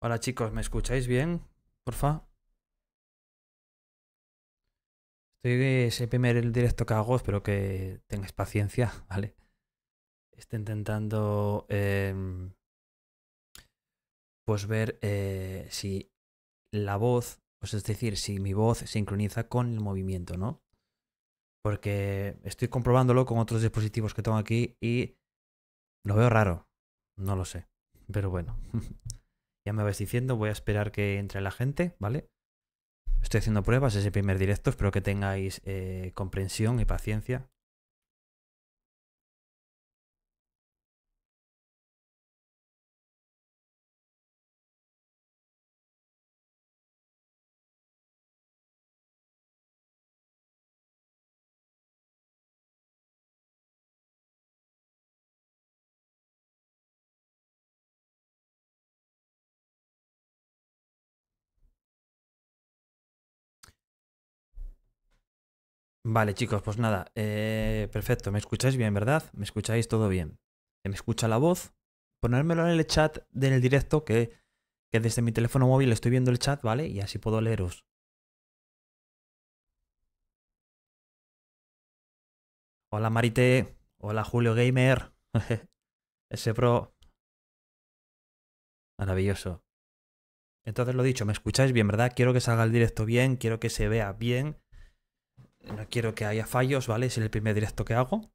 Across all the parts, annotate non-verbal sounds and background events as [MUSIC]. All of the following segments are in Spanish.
Hola chicos, ¿me escucháis bien? Porfa. Estoy ese primer directo que hago, espero que tengáis paciencia, [LAUGHS] ¿vale? Estoy intentando eh, pues ver eh, si la voz, pues es decir, si mi voz sincroniza con el movimiento, ¿no? Porque estoy comprobándolo con otros dispositivos que tengo aquí y lo veo raro. No lo sé. Pero bueno. [LAUGHS] Ya me vais diciendo, voy a esperar que entre la gente, ¿vale? Estoy haciendo pruebas, ese primer directo, espero que tengáis eh, comprensión y paciencia. Vale, chicos, pues nada. Eh, perfecto, me escucháis bien, ¿verdad? Me escucháis todo bien. Me escucha la voz. Ponérmelo en el chat del directo, que, que desde mi teléfono móvil estoy viendo el chat, ¿vale? Y así puedo leeros. Hola Marite. Hola Julio Gamer. [LAUGHS] Ese pro. Maravilloso. Entonces lo dicho, me escucháis bien, ¿verdad? Quiero que salga el directo bien, quiero que se vea bien no quiero que haya fallos, ¿vale? Es el primer directo que hago.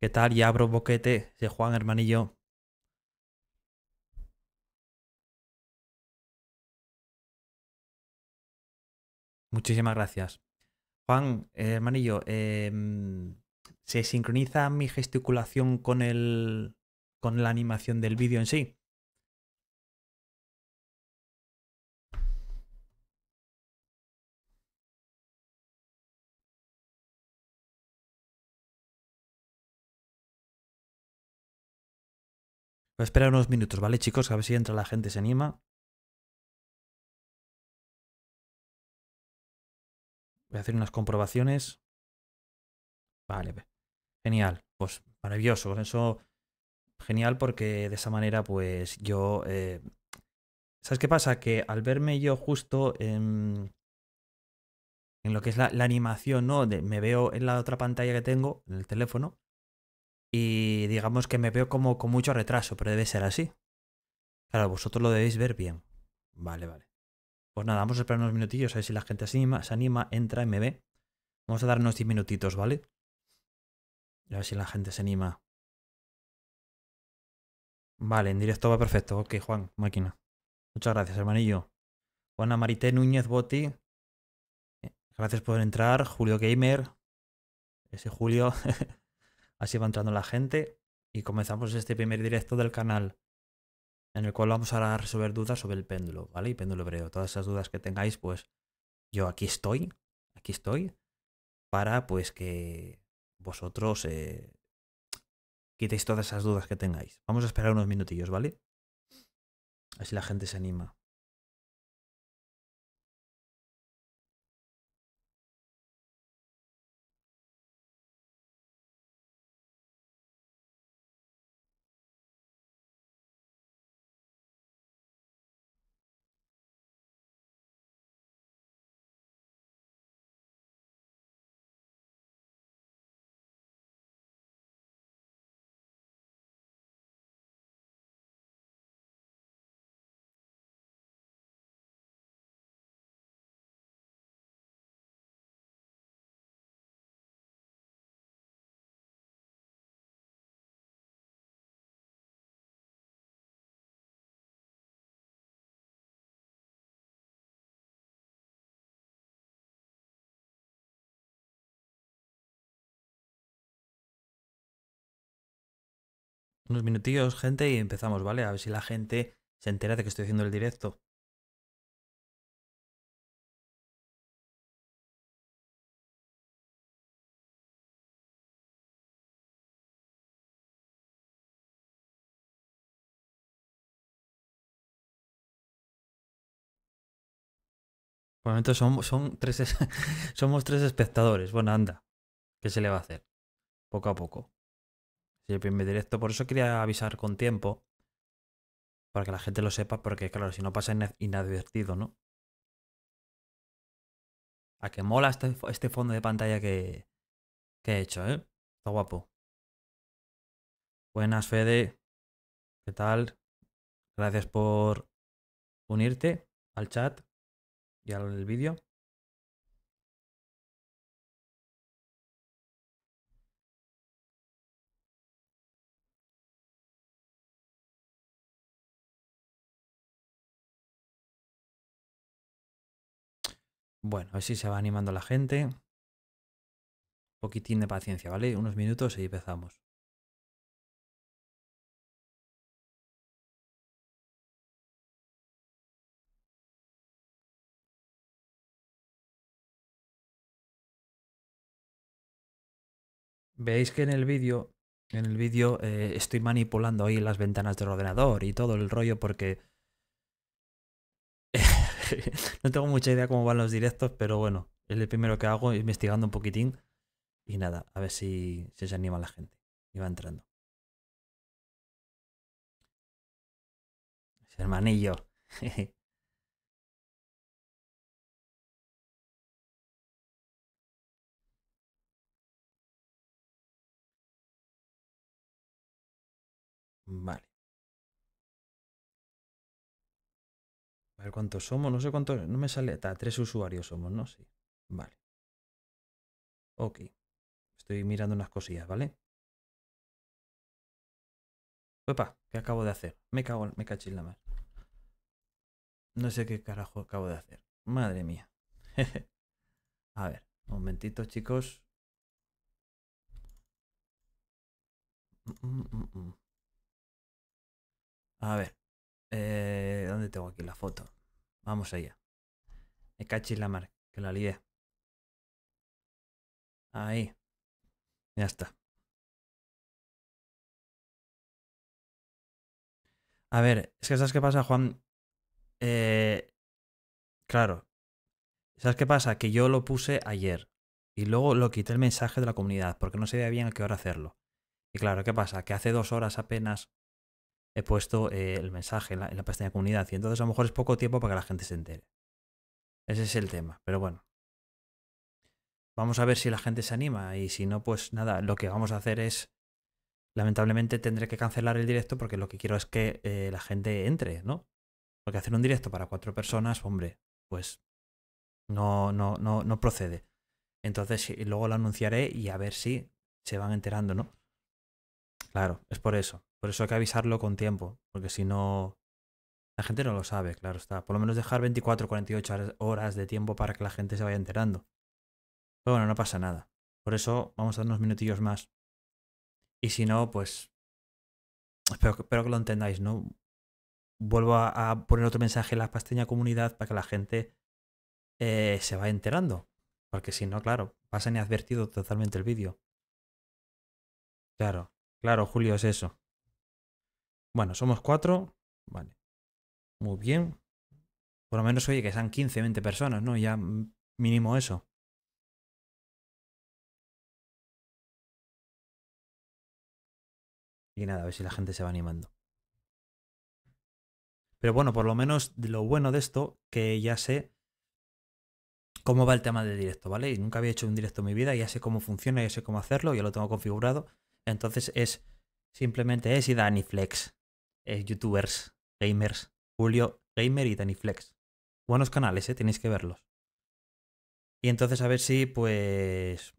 ¿Qué tal? Ya abro boquete de Juan, hermanillo. Muchísimas gracias. Juan, eh, hermanillo, em, ¿se sincroniza mi gesticulación con, el, con la animación del vídeo en sí? Voy a esperar unos minutos, ¿vale, chicos? A ver si entra la gente, se anima. Voy a hacer unas comprobaciones. Vale, genial. Pues maravilloso. eso, genial porque de esa manera, pues yo... Eh, ¿Sabes qué pasa? Que al verme yo justo en, lo que es la, animación, ¿no? me veo en la otra pantalla que tengo, en el teléfono, y digamos que me veo como con mucho retraso, pero debe ser así. Claro, vosotros lo debéis ver bien. Vale, vale. Pues nada, vamos a esperar unos minutillos a ver si la gente se anima, se anima entra y me ve. Vamos a darnos 10 minutitos, ¿vale? A ver si la gente se anima. Vale, en directo va perfecto. Ok, Juan, máquina. Muchas gracias, hermanillo. Juana Marité Núñez Boti. Gracias por entrar. Julio Gamer. Ese Julio. [LAUGHS] Así va entrando la gente y comenzamos este primer directo del canal en el cual vamos a resolver dudas sobre el péndulo, ¿vale? Y péndulo hebreo. Todas esas dudas que tengáis, pues yo aquí estoy, aquí estoy, para pues que vosotros eh, quitéis todas esas dudas que tengáis. Vamos a esperar unos minutillos, ¿vale? Así la gente se anima. unos minutillos, gente, y empezamos, ¿vale? A ver si la gente se entera de que estoy haciendo el directo. Por entonces son, tres, [LAUGHS] somos tres espectadores. Bueno, anda, ¿qué se le va a hacer? Poco a poco. Es el primer directo. Por eso quería avisar con tiempo. Para que la gente lo sepa, porque claro, si no pasa inadvertido, ¿no? A que mola este, este, fondo de pantalla que, que he hecho, ¿eh? Está guapo. Buenas, Fede. ¿Qué tal? Gracias por unirte al chat y al vídeo. Bueno, a ver si se va animando la gente. Un poquitín de paciencia, ¿vale? Unos minutos y empezamos. Veis que en el vídeo, en el vídeo eh, estoy manipulando ahí las ventanas del ordenador y todo el rollo porque [LAUGHS] no tengo mucha idea cómo van los directos, pero bueno, es el primero que hago, investigando un poquitín. Y nada, a ver si, se anima la gente. Y va entrando. hermanillo. [LAUGHS] vale. cuántos somos, no sé cuántos, no me sale. tres usuarios somos, ¿no? sé, Vale. Ok. Estoy mirando unas cosillas, ¿vale? Pepa, ¿qué acabo de hacer? Me cago, me cachis la No sé qué carajo acabo de hacer. Madre mía. [LAUGHS] A ver, un momentito, chicos. Mm, mm, mm, A ver, eh, ¿dónde tengo aquí la foto? Vamos allá. Me cachis la mar, que la lié. Ahí. Ya está. A ver, es que ¿sabes qué pasa, Juan? Eh, claro. ¿Sabes qué pasa? Que yo lo puse ayer y luego lo quité el mensaje de la comunidad porque no sabía bien a qué hora hacerlo. Y claro, ¿qué pasa? Que hace dos horas apenas he puesto eh, el mensaje en la, pestaña de pestaña comunidad y entonces a lo mejor es poco tiempo para que la gente se entere. Ese es el tema, pero bueno. Vamos a ver si la gente se anima y si no, pues nada, lo que vamos a hacer es, lamentablemente tendré que cancelar el directo porque lo que quiero es que eh, la gente entre, ¿no? Porque hacer un directo para cuatro personas, hombre, pues no, no, no, no procede. Entonces luego lo anunciaré y a ver si se van enterando, ¿no? Claro, es por eso. Por eso hay que avisarlo con tiempo, porque si no, la gente no lo sabe, claro está. Por lo menos dejar 24, 48 horas de tiempo para que la gente se vaya enterando. Pero bueno, no pasa nada. Por eso vamos a dar unos minutillos más. Y si no, pues espero, que lo entendáis, ¿no? Vuelvo a, poner otro mensaje en la pasteña comunidad para que la gente eh, se vaya enterando. Porque si no, claro, pasa advertido totalmente el vídeo. Claro, claro, Julio, es eso. Bueno, somos cuatro. Vale. Muy bien. Por lo menos, oye, que sean 15, 20 personas, ¿no? Ya mm, mínimo eso. Y nada, a ver si la gente se va animando. Pero bueno, por lo menos lo bueno de esto, que ya sé cómo va el tema del directo, ¿vale? Y nunca había hecho un directo en mi vida, ya sé cómo funciona, ya sé cómo hacerlo, ya lo tengo configurado. Entonces es simplemente es y da ni flex. Eh, youtubers, gamers, Julio Gamer y Flex Buenos canales, eh, tenéis que verlos. Y entonces a ver si, pues,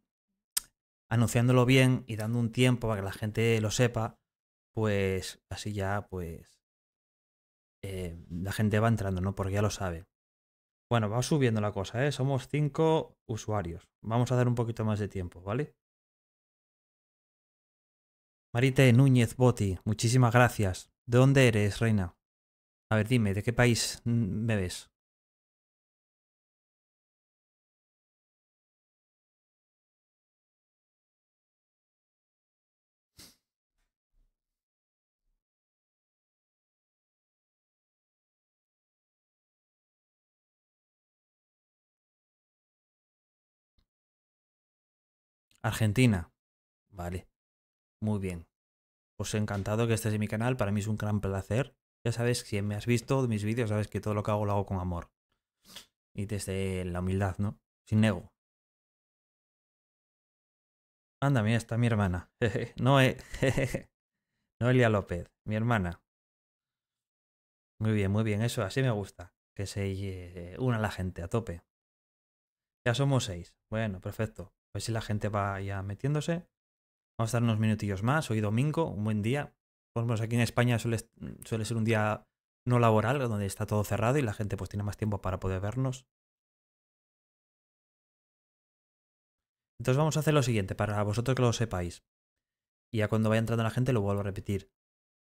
anunciándolo bien y dando un tiempo para que la gente lo sepa, pues así ya, pues, eh, la gente va entrando, ¿no? Porque ya lo sabe. Bueno, va subiendo la cosa, ¿eh? Somos cinco usuarios. Vamos a dar un poquito más de tiempo, ¿vale? Marite Núñez Boti, muchísimas gracias. ¿De dónde eres, reina? A ver, dime, ¿de qué país me ves? Argentina. Vale. Muy bien. Os he encantado que estés en mi canal, para mí es un gran placer. Ya sabes, si me has visto mis vídeos, sabes que todo lo que hago lo hago con amor. Y desde la humildad, ¿no? Sin ego. Anda, mira, está mi hermana. es [LAUGHS] eh, Noelia López, mi hermana. Muy bien, muy bien, eso así me gusta. Que se una la gente a tope. Ya somos seis. Bueno, perfecto. A ver si la gente va ya metiéndose. Vamos a estar unos minutillos más. Hoy domingo, un buen día. Pues, bueno, aquí en España suele, ser un día no laboral, donde está todo cerrado y la gente pues tiene más tiempo para poder vernos. Entonces vamos a hacer lo siguiente, para vosotros que lo sepáis. Y ya cuando vaya entrando la gente lo vuelvo a repetir.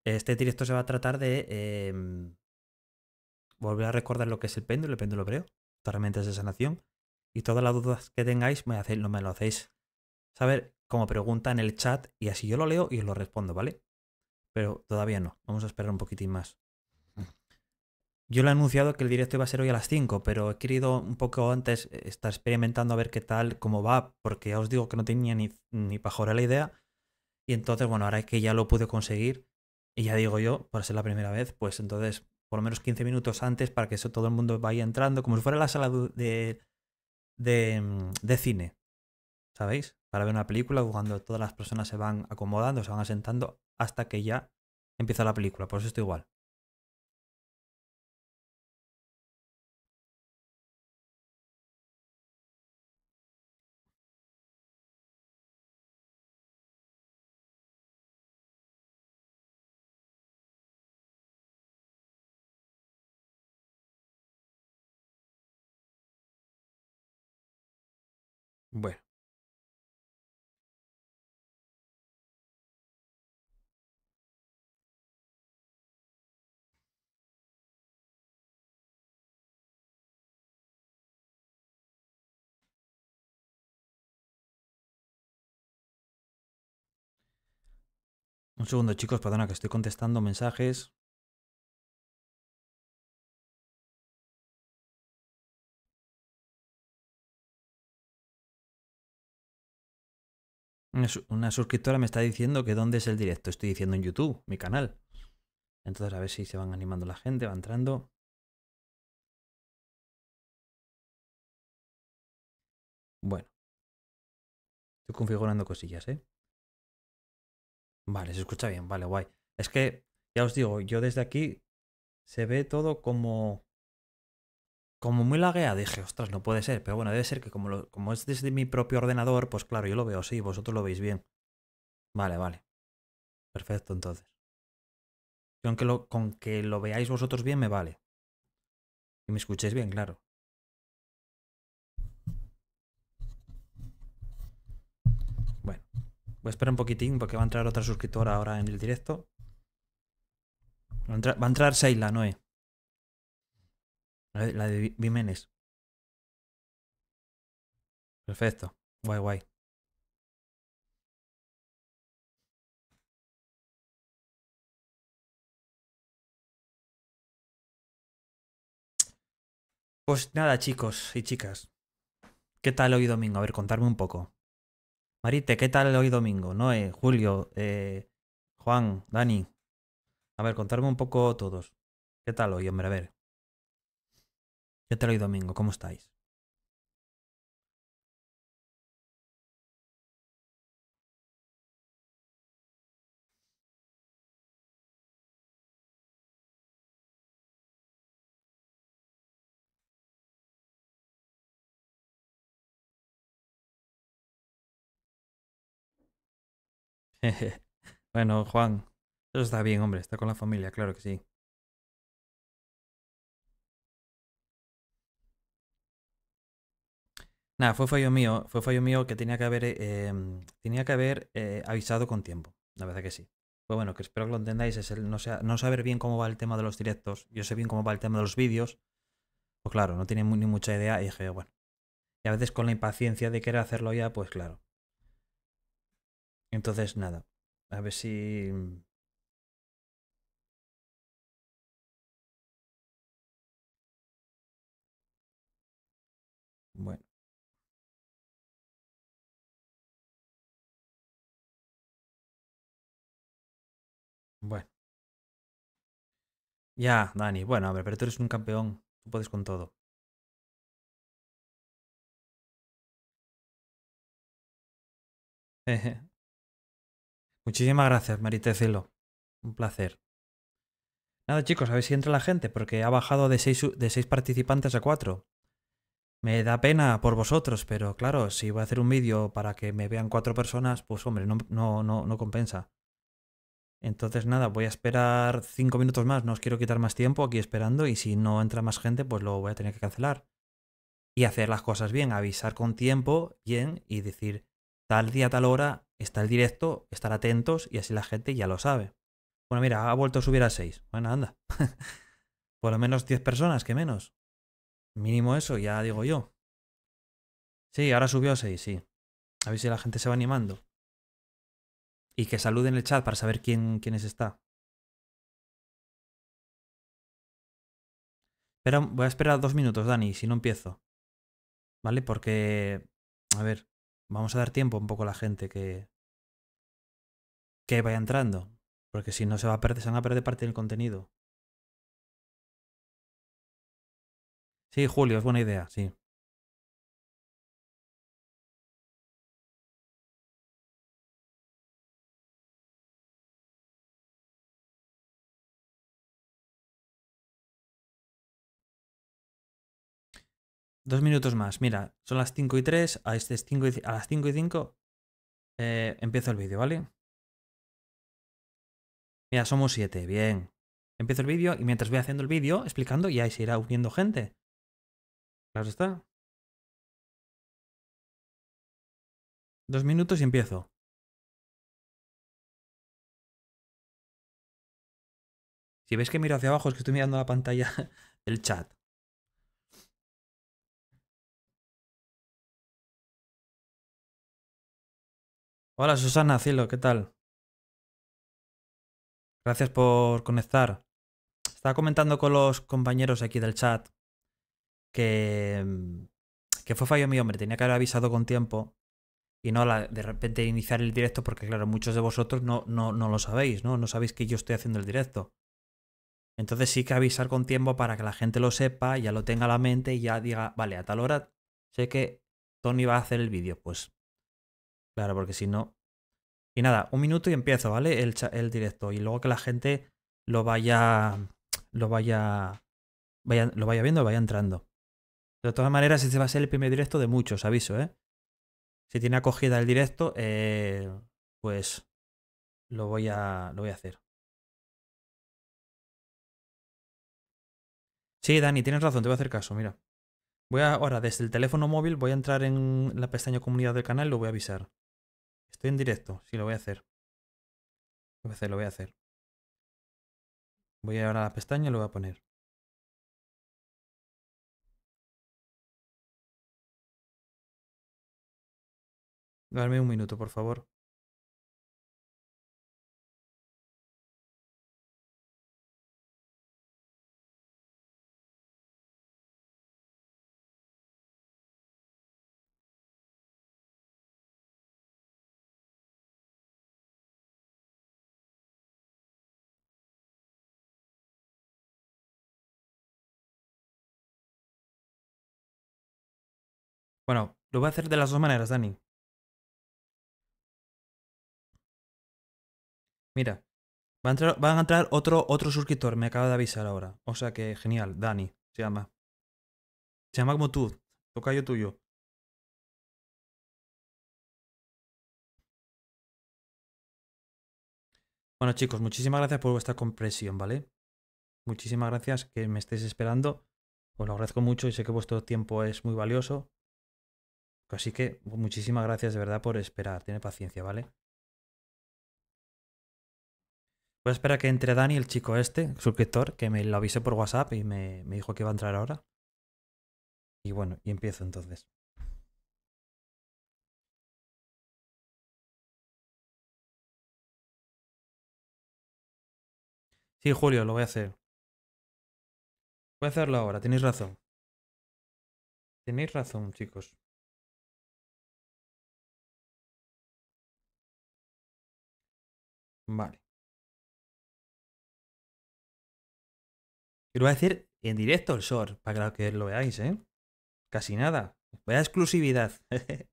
Este directo se va a tratar de em, volver a recordar lo que es el péndulo, el péndulo hebreo, herramientas de sanación. Y todas las dudas que tengáis me, no me lo hacéis saber como pregunta en el chat y así yo lo leo y os lo respondo, ¿vale? Pero todavía no, vamos a esperar un poquitín más. Yo le he anunciado que el directo iba a ser hoy a las 5, pero he querido un poco antes eh, estar experimentando a ver qué tal, cómo va, porque ya os digo que no tenía ni, ni jorar la idea. Y entonces, bueno, ahora es que ya lo pude conseguir, y ya digo yo, para ser la primera vez, pues entonces, por lo menos 15 minutos antes para que eso todo el mundo vaya entrando, como si fuera la sala de, de, de cine, ¿sabéis? para ver una película, cuando todas las personas se van acomodando, se van asentando hasta que ya empieza la película. Por eso estoy igual. Bueno. Un segundo, chicos, perdona que estoy contestando mensajes. Una suscriptora me está diciendo que dónde es el directo. Estoy diciendo en YouTube, mi canal. Entonces a ver si se van animando la gente, va entrando. Bueno. Estoy configurando cosillas, ¿eh? Vale, se escucha bien, vale, guay. Es que, ya os digo, yo desde aquí se ve todo como. Como muy lagueado. dije, ostras, no puede ser. Pero bueno, debe ser que como, como es desde mi propio ordenador, pues claro, yo lo veo así, vosotros lo veis bien. Vale, vale. Perfecto, entonces. lo, con que lo veáis vosotros bien me vale. Y me escuchéis bien, claro. Voy a esperar un poquitín porque va a entrar otra suscriptora ahora en el directo. Va a entrar, va Noé. La de Vimenes. Perfecto. Guay, guay. Pues nada, chicos y chicas. ¿Qué tal hoy domingo? A ver, contarme un poco. Marite, ¿qué tal hoy domingo? Noé, Julio, eh, Juan, Dani. A ver, contarme un poco todos. ¿Qué tal hoy, hombre? A ver. ¿Qué tal hoy domingo? ¿Cómo estáis? [LAUGHS] bueno, Juan, eso está bien, hombre, está con la familia, claro que sí. Nada, fue fallo mío, fue fallo mío que tenía que haber, em, tenía que haber eh, avisado con tiempo, la verdad que sí. Pues bueno, que espero que lo entendáis, es el no, sea, no saber bien cómo va el tema de los directos, yo sé bien cómo va el tema de los vídeos, pues claro, no tiene ni mucha idea y bueno, y a veces con la impaciencia de querer hacerlo ya, pues claro, entonces, nada. A ver si. Bueno. Bueno. Ya, Dani. Bueno, a pero tú eres un campeón. Tú puedes con todo. Jeje. [LAUGHS] Muchísimas gracias, celo Un placer. Nada, chicos, a ver si entra la gente, porque ha bajado de seis, de participantes a cuatro. Me da pena por vosotros, pero claro, si voy a hacer un vídeo para que me vean cuatro personas, pues hombre, no, no, no, no compensa. Entonces, nada, voy a esperar cinco minutos más. No os quiero quitar más tiempo aquí esperando. Y si no entra más gente, pues lo voy a tener que cancelar. Y hacer las cosas bien, avisar con tiempo, bien, y decir tal día, tal hora, está el directo, estar atentos y así la gente ya lo sabe. Bueno, mira, ha vuelto a subir a 6. Bueno, anda. [LAUGHS] Por lo menos 10 personas, que menos. Mínimo eso, ya digo yo. Sí, ahora subió a 6, sí. A ver si la gente se va animando. Y que saluden el chat para saber quién, quiénes está. Pero voy a esperar dos minutos, Dani, si no empiezo. ¿Vale? Porque, a ver, vamos a dar tiempo un poco a la gente que, que vaya entrando. Porque si no se va a perder, se van a perder parte del contenido. Sí, Julio, es buena idea, sí. Dos minutos más. Mira, son las 5 y 3. A, este a las 5 y 5 eh, empiezo el vídeo, ¿vale? Mira, somos siete, bien. Empiezo el vídeo y mientras voy haciendo el vídeo, explicando, ya ahí se irá uniendo gente. Claro está. Dos minutos y empiezo. Si veis que miro hacia abajo es que estoy mirando la pantalla [LAUGHS] del chat. Hola Susana, cielo, ¿qué tal? Gracias por conectar. Estaba comentando con los compañeros aquí del chat mm, que, fue fallo mío, hombre. Tenía que haber avisado con tiempo y no la, de repente iniciar el directo porque, claro, muchos de vosotros no, no, no lo sabéis, ¿no? No sabéis que yo estoy haciendo el directo. Entonces sí que avisar con tiempo para que la gente lo sepa, ya lo tenga a la mente y ya diga, vale, a tal hora sé que Tony va a hacer el vídeo. Pues claro, porque si no, y nada, un minuto y empiezo, ¿vale? El, directo. Y luego que la gente lo vaya. Lo vaya, Lo vaya viendo, vaya entrando. De todas maneras, este va a ser el primer directo de muchos, aviso, ¿eh? Si tiene acogida el directo, eh, pues lo voy a. lo voy a hacer. Sí, Dani, tienes razón, te voy a hacer caso, mira. Voy a, ahora, desde el teléfono móvil, voy a entrar en la pestaña comunidad del canal y lo voy a avisar en directo, si lo voy a hacer. Lo voy a hacer, voy a hacer. ahora a la pestaña y lo voy a poner. dame un minuto, por favor. Lo voy a hacer de las dos maneras, Dani. Mira, va a entrar, otro, otro suscriptor, me acaba de avisar ahora. O sea que genial, Dani, se llama. Se llama como tú, Toca yo tuyo. Bueno chicos, muchísimas gracias por vuestra compresión, ¿vale? Muchísimas gracias que me estéis esperando. Os lo agradezco mucho y sé que vuestro tiempo es muy valioso. Así pues que muchísimas gracias de verdad por esperar. Tiene paciencia, ¿vale? Voy a esperar a que entre Dani, el chico este, suscriptor, que me lo avise por WhatsApp y me, me dijo que iba a entrar ahora. Y bueno, y empiezo entonces. Sí, Julio, lo voy a hacer. Voy a hacerlo ahora, tenéis razón. Tenéis razón, chicos. Vale. voy a decir en directo el short, para que lo veáis, ¿eh? Casi nada. voy a exclusividad. [LAUGHS]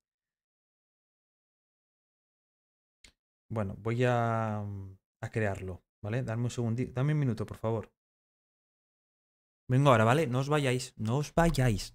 bueno, voy a, a crearlo, ¿vale? Dame un segundito, dame un minuto, por favor. Vengo ahora, ¿vale? No os vayáis, no os vayáis.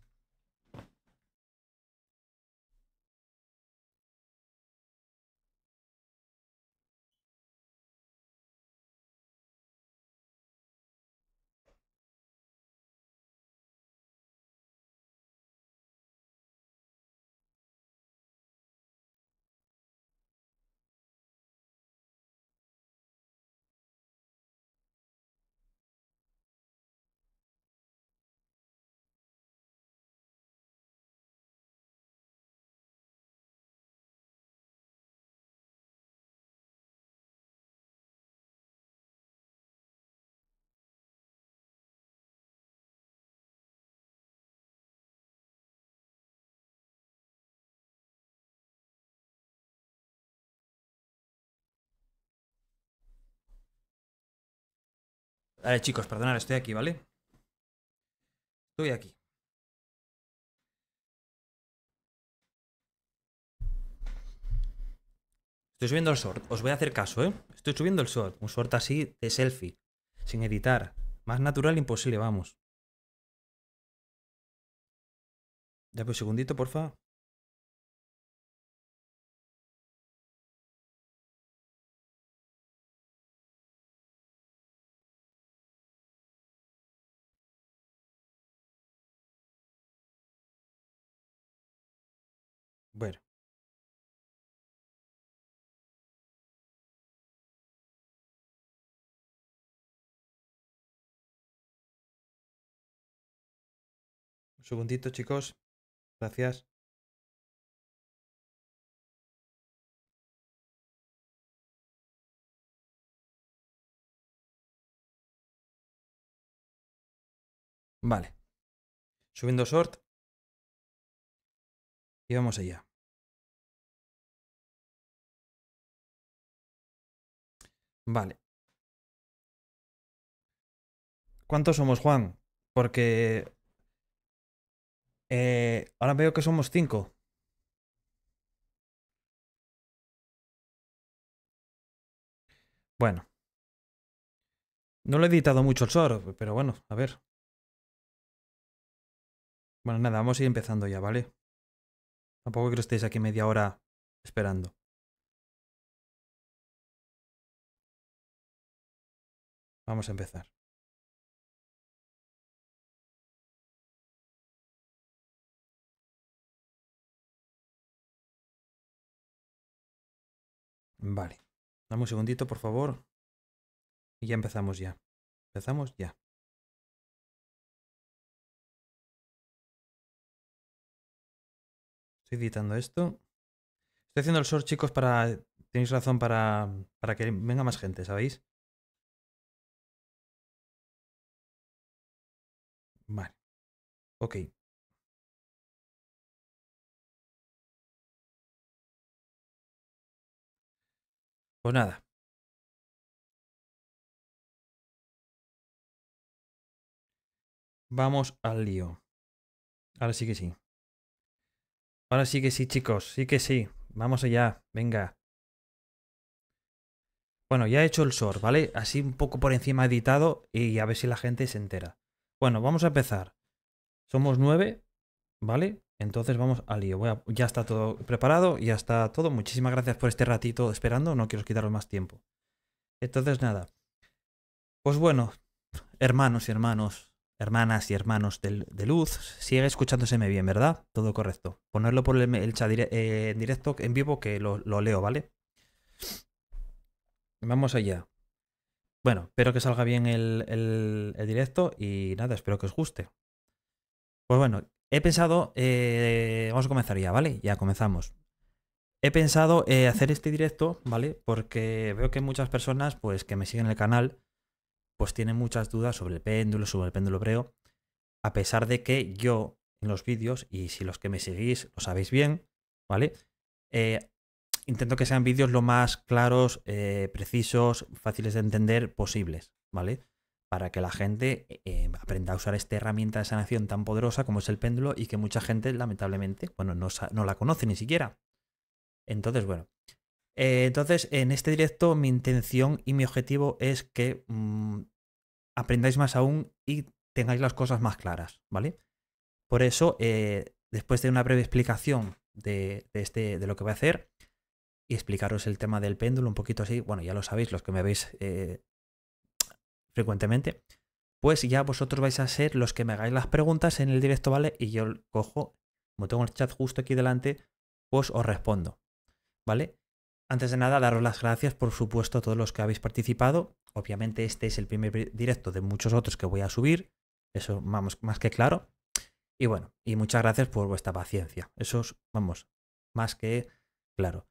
Vale, eh, chicos, perdonad, estoy aquí, ¿vale? Estoy aquí. Estoy subiendo el short, os voy a hacer caso, ¿eh? Estoy subiendo el short, un sort así de selfie, sin editar. Más natural imposible, vamos. Ya, pues segundito, porfa. Un segundito, chicos. Gracias. Vale. Subiendo short. Y vamos allá. Vale. ¿Cuántos somos, Juan? Porque eh, ahora veo que somos cinco. Bueno. No lo he editado mucho el SOR, pero bueno, a ver. Bueno, nada, vamos a ir empezando ya, ¿vale? Tampoco que estéis aquí media hora esperando. Vamos a empezar. Vale. Dame un segundito, por favor. Y ya empezamos ya. Empezamos ya. Estoy editando esto. Estoy haciendo el short, chicos, para... Tenéis razón para, para que venga más gente, ¿sabéis? Vale. Ok. Pues nada. Vamos al lío. Ahora sí que sí. Ahora sí que sí, chicos. Sí que sí. Vamos allá. Venga. Bueno, ya he hecho el short, ¿vale? Así un poco por encima editado y a ver si la gente se entera. Bueno, vamos a empezar. Somos nueve, ¿vale? Entonces vamos al lío. ya está todo preparado, ya está todo. Muchísimas gracias por este ratito esperando, no quiero quitaros más tiempo. Entonces nada. Pues bueno, hermanos y hermanos, hermanas y hermanos de, luz, sigue escuchándoseme bien, ¿verdad? Todo correcto. Ponerlo por el, chat eh, en directo, en vivo, que lo, leo, ¿vale? Vamos allá. Bueno, espero que salga bien el, el, el, directo y nada, espero que os guste. Pues bueno, he pensado, eh, vamos a comenzar ya, ¿vale? Ya comenzamos. He pensado eh, hacer este directo, ¿vale? Porque veo que muchas personas, pues, que me siguen el canal, pues tienen muchas dudas sobre el péndulo, sobre el péndulo hebreo, a pesar de que yo en los vídeos, y si los que me seguís lo sabéis bien, ¿vale? Eh, intento que sean vídeos lo más claros, precisos, fáciles de entender posibles, ¿vale? para que la gente eh, eh, aprenda a usar esta herramienta de sanación tan poderosa como es el péndulo y que mucha gente, lamentablemente, bueno, no, no la conoce ni siquiera. Entonces, bueno. Eh, entonces, en este directo, mi intención y mi objetivo es que mm, aprendáis más aún y tengáis las cosas más claras, ¿vale? Por eso, después de una breve explicación de, este, de lo que voy a hacer y explicaros el tema del péndulo un poquito así, bueno, ya lo sabéis los que me habéis frecuentemente, pues ya vosotros vais a ser los que me hagáis las preguntas en el directo, ¿vale? Y yo cojo, como tengo el chat justo aquí delante, pues os respondo, ¿vale? Antes de nada, daros las gracias, por supuesto, a todos los que habéis participado. Obviamente este es el primer directo de muchos otros que voy a subir, eso vamos, más que claro. Y bueno, y muchas gracias por vuestra paciencia. Eso vamos, más que claro.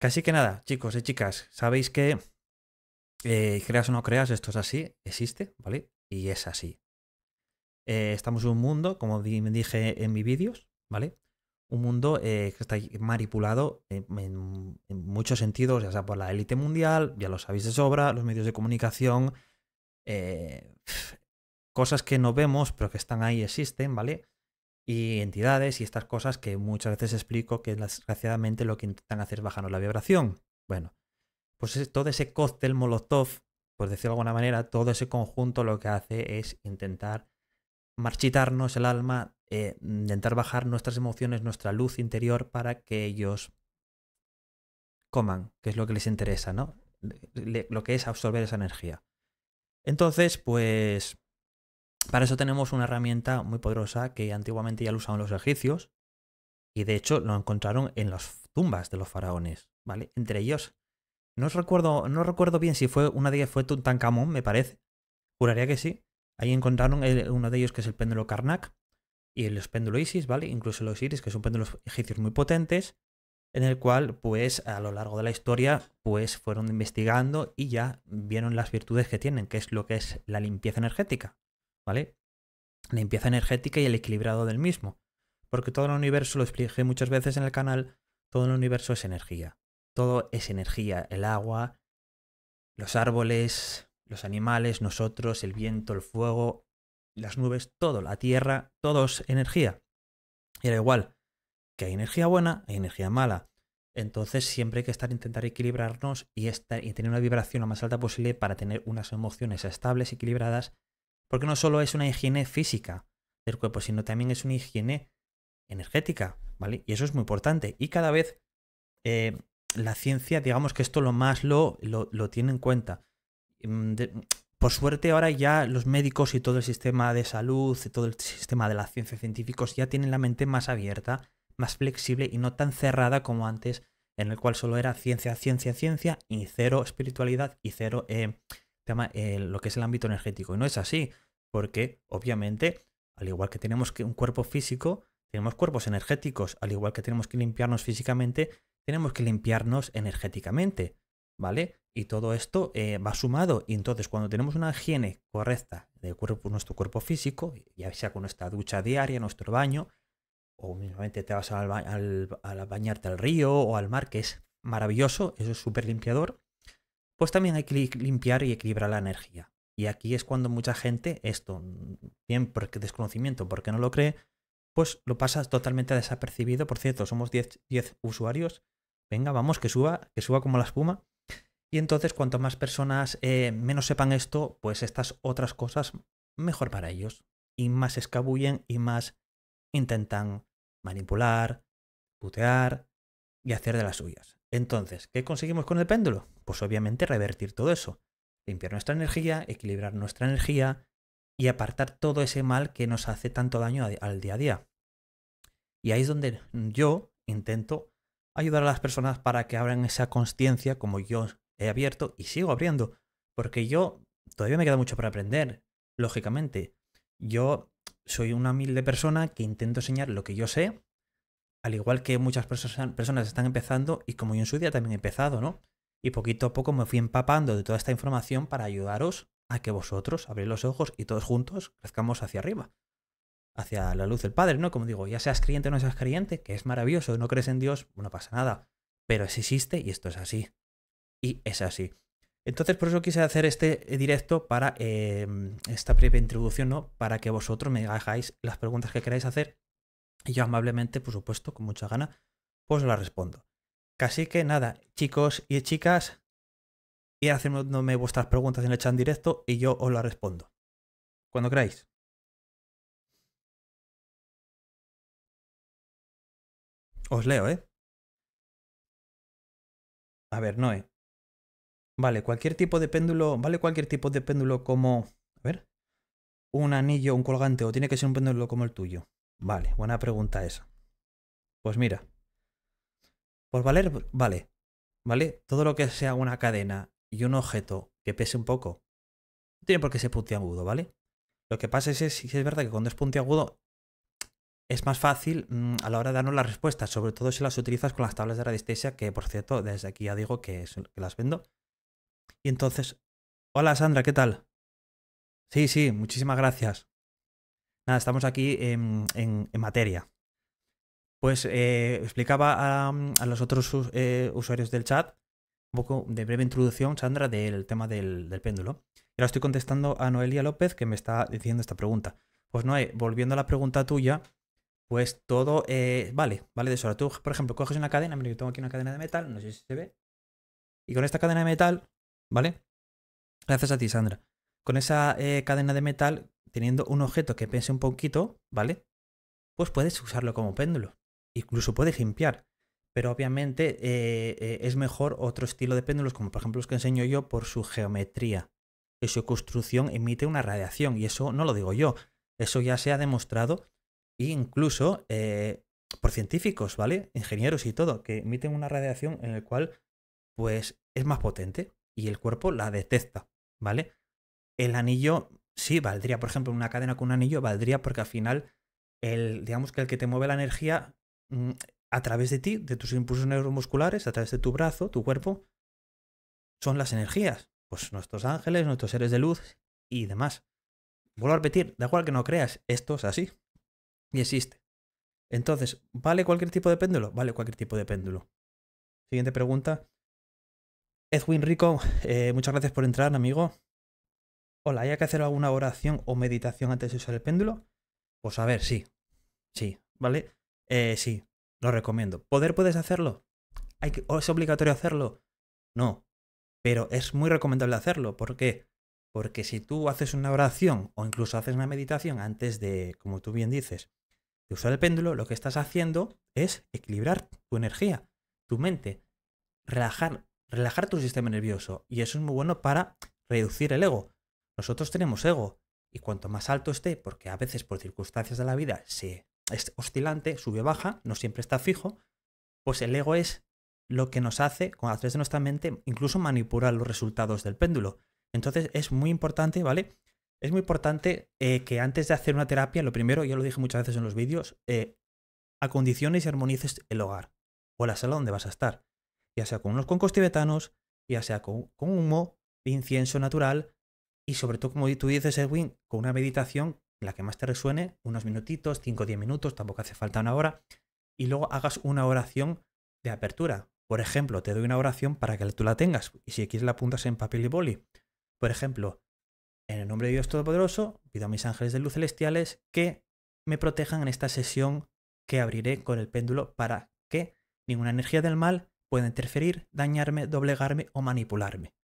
Casi que nada, chicos y chicas, sabéis que eh, creas o no creas, esto es así, existe, ¿vale? Y es así. Eh, estamos en un mundo, como dije en mis vídeos, ¿vale? Un mundo eh, que está manipulado en, en, muchos sentidos, ya sea por la élite mundial, ya lo sabéis de sobra, los medios de comunicación, [SNIFFS] cosas que no vemos, pero que están ahí, existen, ¿vale? Y entidades y estas cosas que muchas veces explico que desgraciadamente lo que intentan hacer es bajarnos la vibración. Bueno, pues todo ese cóctel molotov, por decirlo de alguna manera, todo ese conjunto lo que hace es intentar marchitarnos el alma, eh, intentar bajar nuestras emociones, nuestra luz interior para que ellos coman, que es lo que les interesa, ¿no? lo que es absorber esa energía. Entonces, pues para eso tenemos una herramienta muy poderosa que antiguamente ya lo usaban los egipcios y de hecho lo encontraron en las tumbas de los faraones, ¿vale? Entre ellos no recuerdo, no recuerdo bien si fue una de ellas fue Tutankamón, me parece. Juraría que sí. Ahí encontraron uno de ellos que es el péndulo Karnak y el péndulo Isis, ¿vale? Incluso los Iris, que son péndulos egipcios muy potentes, en el cual, pues, a lo largo de la historia, pues, fueron investigando y ya vieron las virtudes que tienen, que es lo que es la limpieza energética, ¿vale? La limpieza energética y el equilibrado del mismo. Porque todo el universo, lo expliqué muchas veces en el canal, todo el universo es energía. Todo es energía, el agua, los árboles, los animales, nosotros, el viento, el fuego, las nubes, todo, la tierra, todo es energía. Y era igual, que hay energía buena, hay energía mala. Entonces siempre hay que estar intentar equilibrarnos y, estar, y tener una vibración lo más alta posible para tener unas emociones estables, equilibradas, porque no solo es una higiene física del cuerpo, sino también es una higiene energética, ¿vale? Y eso es muy importante. Y cada vez eh, la ciencia, digamos que esto lo más lo, tiene en cuenta. Mm, por suerte ahora ya los médicos y todo el sistema de salud, todo el sistema de las ciencias científicos ya tienen la mente más abierta, más flexible y no tan cerrada como antes, en el cual solo era ciencia, ciencia, ciencia y cero espiritualidad y cero eh, tema, eh, lo que es el ámbito energético. Y no es así, porque obviamente, al igual que tenemos un cuerpo físico, tenemos cuerpos energéticos, al igual que tenemos que limpiarnos físicamente, tenemos que limpiarnos energéticamente, ¿vale? Y todo esto eh, va sumado. Y entonces, cuando tenemos una higiene correcta de cuerpo, nuestro cuerpo físico, ya sea con nuestra ducha diaria, nuestro baño, o mismamente te vas al, bañarte al río o al mar, que es maravilloso, eso es súper limpiador, pues también hay que limpiar y equilibrar la energía. Y aquí es cuando mucha gente, esto, bien por desconocimiento, porque no lo cree, pues lo pasa totalmente desapercibido. Por cierto, somos 10 usuarios venga, vamos, que suba, que suba como la espuma. Y entonces, cuanto más personas eh, menos sepan esto, pues estas otras cosas mejor para ellos. Y más escabullen y más intentan manipular, putear y hacer de las suyas. Entonces, ¿qué conseguimos con el péndulo? Pues obviamente revertir todo eso. Limpiar nuestra energía, equilibrar nuestra energía y apartar todo ese mal que nos hace tanto daño al día a día. Y ahí es donde yo intento ayudar a las personas para que abran esa consciencia como yo he abierto y sigo abriendo, porque yo todavía me queda mucho para aprender, lógicamente. Yo soy una humilde persona que intento enseñar lo que yo sé, al igual que muchas personas están empezando y como yo en su día también he empezado, ¿no? Y poquito a poco me fui empapando de toda esta información para ayudaros a que vosotros abréis los ojos y todos juntos crezcamos hacia arriba hacia la luz del Padre, ¿no? Como digo, ya seas creyente o no seas creyente, que es maravilloso, no crees en Dios, no pasa nada, pero existe y esto es así. Y es así. Entonces, por eso quise hacer este eh, directo para eh, esta breve introducción, ¿no? Para que vosotros me dejáis las preguntas que queráis hacer y yo amablemente, por supuesto, con mucha gana, pues las respondo. Casi que nada, chicos y chicas, ir haciéndome vuestras preguntas en el chat en directo y yo os las respondo. Cuando queráis. Os leo, ¿eh? A ver, Noé. Vale, cualquier tipo de péndulo. Vale, cualquier tipo de péndulo como. A ver. Un anillo, un colgante, o tiene que ser un péndulo como el tuyo. Vale, buena pregunta esa. Pues mira. pues valer, vale. ¿Vale? Todo lo que sea una cadena y un objeto que pese un poco. No tiene por qué ser puntiagudo, ¿vale? Lo que pasa es, si es verdad que cuando es puntiagudo es más fácil mm, a la hora de darnos las respuestas, sobre todo si las utilizas con las tablas de radiestesia, que por cierto, desde aquí ya digo que, las vendo. Y entonces, hola Sandra, ¿qué tal? Sí, sí, muchísimas gracias. Nada, estamos aquí en, materia. Pues eh, explicaba a, los otros eh, usuarios del chat un poco de breve introducción, Sandra, del tema del, del péndulo. Y ahora estoy contestando a Noelia López que me está diciendo esta pregunta. Pues Noé, volviendo a la pregunta tuya, pues todo eh, vale, vale de Ahora Tú, por ejemplo, coges una cadena, mira, yo tengo aquí una cadena de metal, no sé si se ve, y con esta cadena de metal, ¿vale? Gracias a ti, Sandra. Con esa eh, cadena de metal, teniendo un objeto que pese un poquito, ¿vale? Pues puedes usarlo como péndulo. Incluso puedes limpiar. Pero obviamente eh, es mejor otro estilo de péndulos, como por ejemplo los que enseño yo, por su geometría. Que su construcción emite una radiación. Y eso no lo digo yo. Eso ya se ha demostrado incluso eh, por científicos, ¿vale? Ingenieros y todo, que emiten una radiación en la cual pues es más potente y el cuerpo la detecta, ¿vale? El anillo sí valdría, por ejemplo, una cadena con un anillo valdría porque al final el digamos que el que te mueve la energía mm, a través de ti, de tus impulsos neuromusculares, a través de tu brazo, tu cuerpo, son las energías, pues nuestros ángeles, nuestros seres de luz y demás. Vuelvo a repetir, da igual que no creas, esto es así. Y existe. Entonces, ¿vale cualquier tipo de péndulo? Vale cualquier tipo de péndulo. Siguiente pregunta. Edwin Rico, eh, muchas gracias por entrar, amigo. Hola, ¿hay que hacer alguna oración o meditación antes de usar el péndulo? Pues a ver, sí. Sí, ¿vale? Eh, sí, lo recomiendo. ¿Poder puedes hacerlo? ¿Hay es obligatorio hacerlo? No. Pero es muy recomendable hacerlo. ¿Por qué? Porque si tú haces una oración o incluso haces una meditación antes de, como tú bien dices, usar el péndulo, lo que estás haciendo es equilibrar tu energía, tu mente, relajar, relajar tu sistema nervioso. Y eso es muy bueno para reducir el ego. Nosotros tenemos ego. Y cuanto más alto esté, porque a veces por circunstancias de la vida se es oscilante, sube baja, no siempre está fijo, pues el ego es lo que nos hace, a través de nuestra mente, incluso manipular los resultados del péndulo. Entonces es muy importante, ¿vale? Es muy importante eh, que antes de hacer una terapia, lo primero, ya lo dije muchas veces en los vídeos, eh, acondiciones y armonices el hogar o la sala donde vas a estar, ya sea con unos concos tibetanos, ya sea con, humo, incienso natural y sobre todo, como tú dices, Edwin, con una meditación, la que más te resuene, unos minutitos, 5 o 10 minutos, tampoco hace falta una hora, y luego hagas una oración de apertura. Por ejemplo, te doy una oración para que tú la tengas y si quieres la apuntas en papel y boli. Por ejemplo, en el nombre de Dios Todopoderoso, pido a mis ángeles de luz celestiales que me protejan en esta sesión que abriré con el péndulo para que ninguna energía del mal pueda interferir, dañarme, doblegarme o manipularme.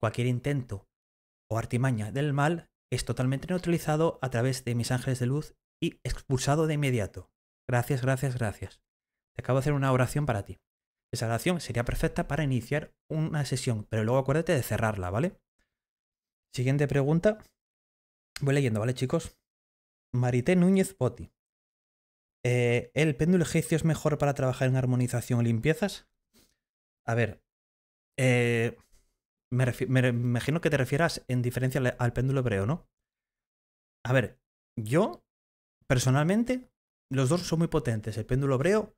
Cualquier intento o artimaña del mal es totalmente neutralizado a través de mis ángeles de luz y expulsado de inmediato. Gracias, gracias, gracias. Te acabo de hacer una oración para ti. Esa oración sería perfecta para iniciar una sesión, pero luego acuérdate de cerrarla, ¿vale? Siguiente pregunta. Voy leyendo, ¿vale, chicos? Marité Núñez Poti. Eh, ¿El péndulo egipcio es mejor para trabajar en armonización o limpiezas? A ver. Eh, me, imagino que te refieras en diferencia al, péndulo hebreo, ¿no? A ver, yo, personalmente, los dos son muy potentes, el péndulo hebreo